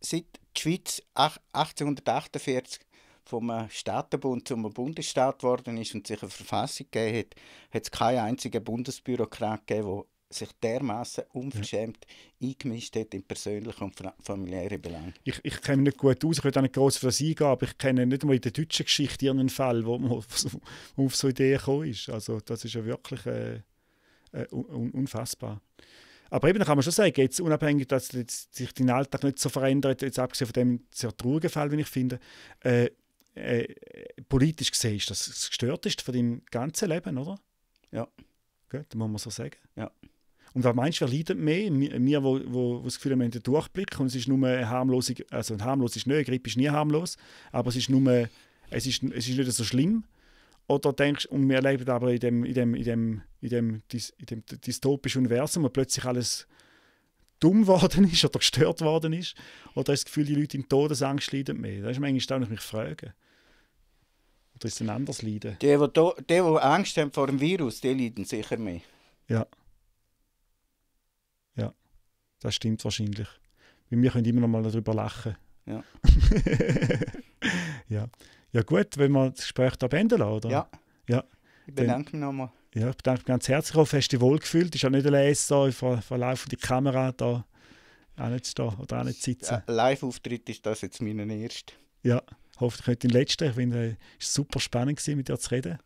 seit die Schweiz 1848 vom äh, Staatenbund zum Bundesstaat geworden ist und sich eine Verfassung gegeben hat, hat es keinen einzigen Bundesbürokrat gegeben, sich dermaßen unverschämt ja. eingemischt hat in persönliche und familiäre Belange. Ich, ich kenne mich nicht gut aus, ich könnte auch nicht gross für das eingehen, aber ich kenne nicht mal in der deutschen Geschichte irgendeinen Fall, wo man auf so, *laughs* auf so Ideen gekommen ist. Also das ist ja wirklich äh, äh, un unfassbar. Aber eben, da kann man schon sagen, jetzt unabhängig, dass jetzt sich dein Alltag nicht so verändert, jetzt abgesehen von dem sehr traurigen Fall, wie ich finde, äh, äh, politisch gesehen ist das das ist von deinem ganzen Leben, oder? Ja. Gut, muss man so sagen. Ja. Und was meinst du, wer leidet mehr? Wir, wo, wo, wo das Gefühl haben, wir haben den Durchblick und es ist nur harmlos, also harmlos ist nicht, Grippe ist nie harmlos, aber es ist nur, es ist, es ist nicht so schlimm. Oder denkst und wir leben aber in dem, in dem, in dem, in dem, in dem dystopischen Universum, wo plötzlich alles dumm *laughs* worden ist oder gestört worden ist. Oder hast du das Gefühl, die Leute in Todesangst leiden mehr? Das ist manchmal auch, ich mich frage. Oder ist es ein anderes Leiden? Die, die, die, die Angst haben vor dem Virus, die leiden sicher mehr. Ja. Das stimmt wahrscheinlich. Weil wir können immer noch mal darüber lachen. Ja. *laughs* ja. ja. gut, wenn wir das Gespräch da beenden lassen, oder? Ja. ja. Ich bedanke mich nochmal. Ja, ich bedanke mich ganz herzlich. auf hoffe, hast du dich Ist ja nicht allein so, vor, vor laufender Kamera da auch nicht da oder auch nicht sitzen. Ja, Live-Auftritt ist das jetzt mein erster. Ja, hoffentlich nicht den letzten. Ich finde, es war super spannend, gewesen, mit dir zu reden.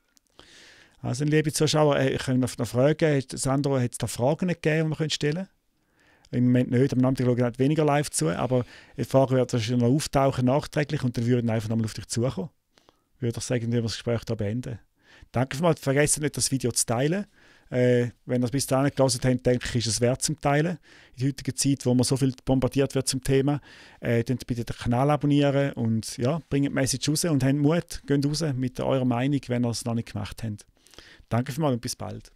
Also, liebe Zuschauer, ich äh, könnte noch fragen, Sandro, hat es da Fragen gegeben, die man stellen im Moment nicht, am Nachmittag schauen halt weniger live zu, aber ich frage wird das noch auftauchen nachträglich und dann würden einfach nochmal auf dich zukommen. Würde ich sagen, wenn wir das Gespräch hier beenden. Danke vielmals, vergessen nicht, das Video zu teilen. Äh, wenn ihr es bis dahin gelesen habt, denke ich, ist es wert zum Teilen. In der heutigen Zeit, wo man so viel bombardiert wird zum Thema, äh, dann bitte den Kanal abonnieren und ja, bringt die Message raus und habt Mut, geht raus mit eurer Meinung, wenn ihr es noch nicht gemacht habt. Danke vielmals und bis bald.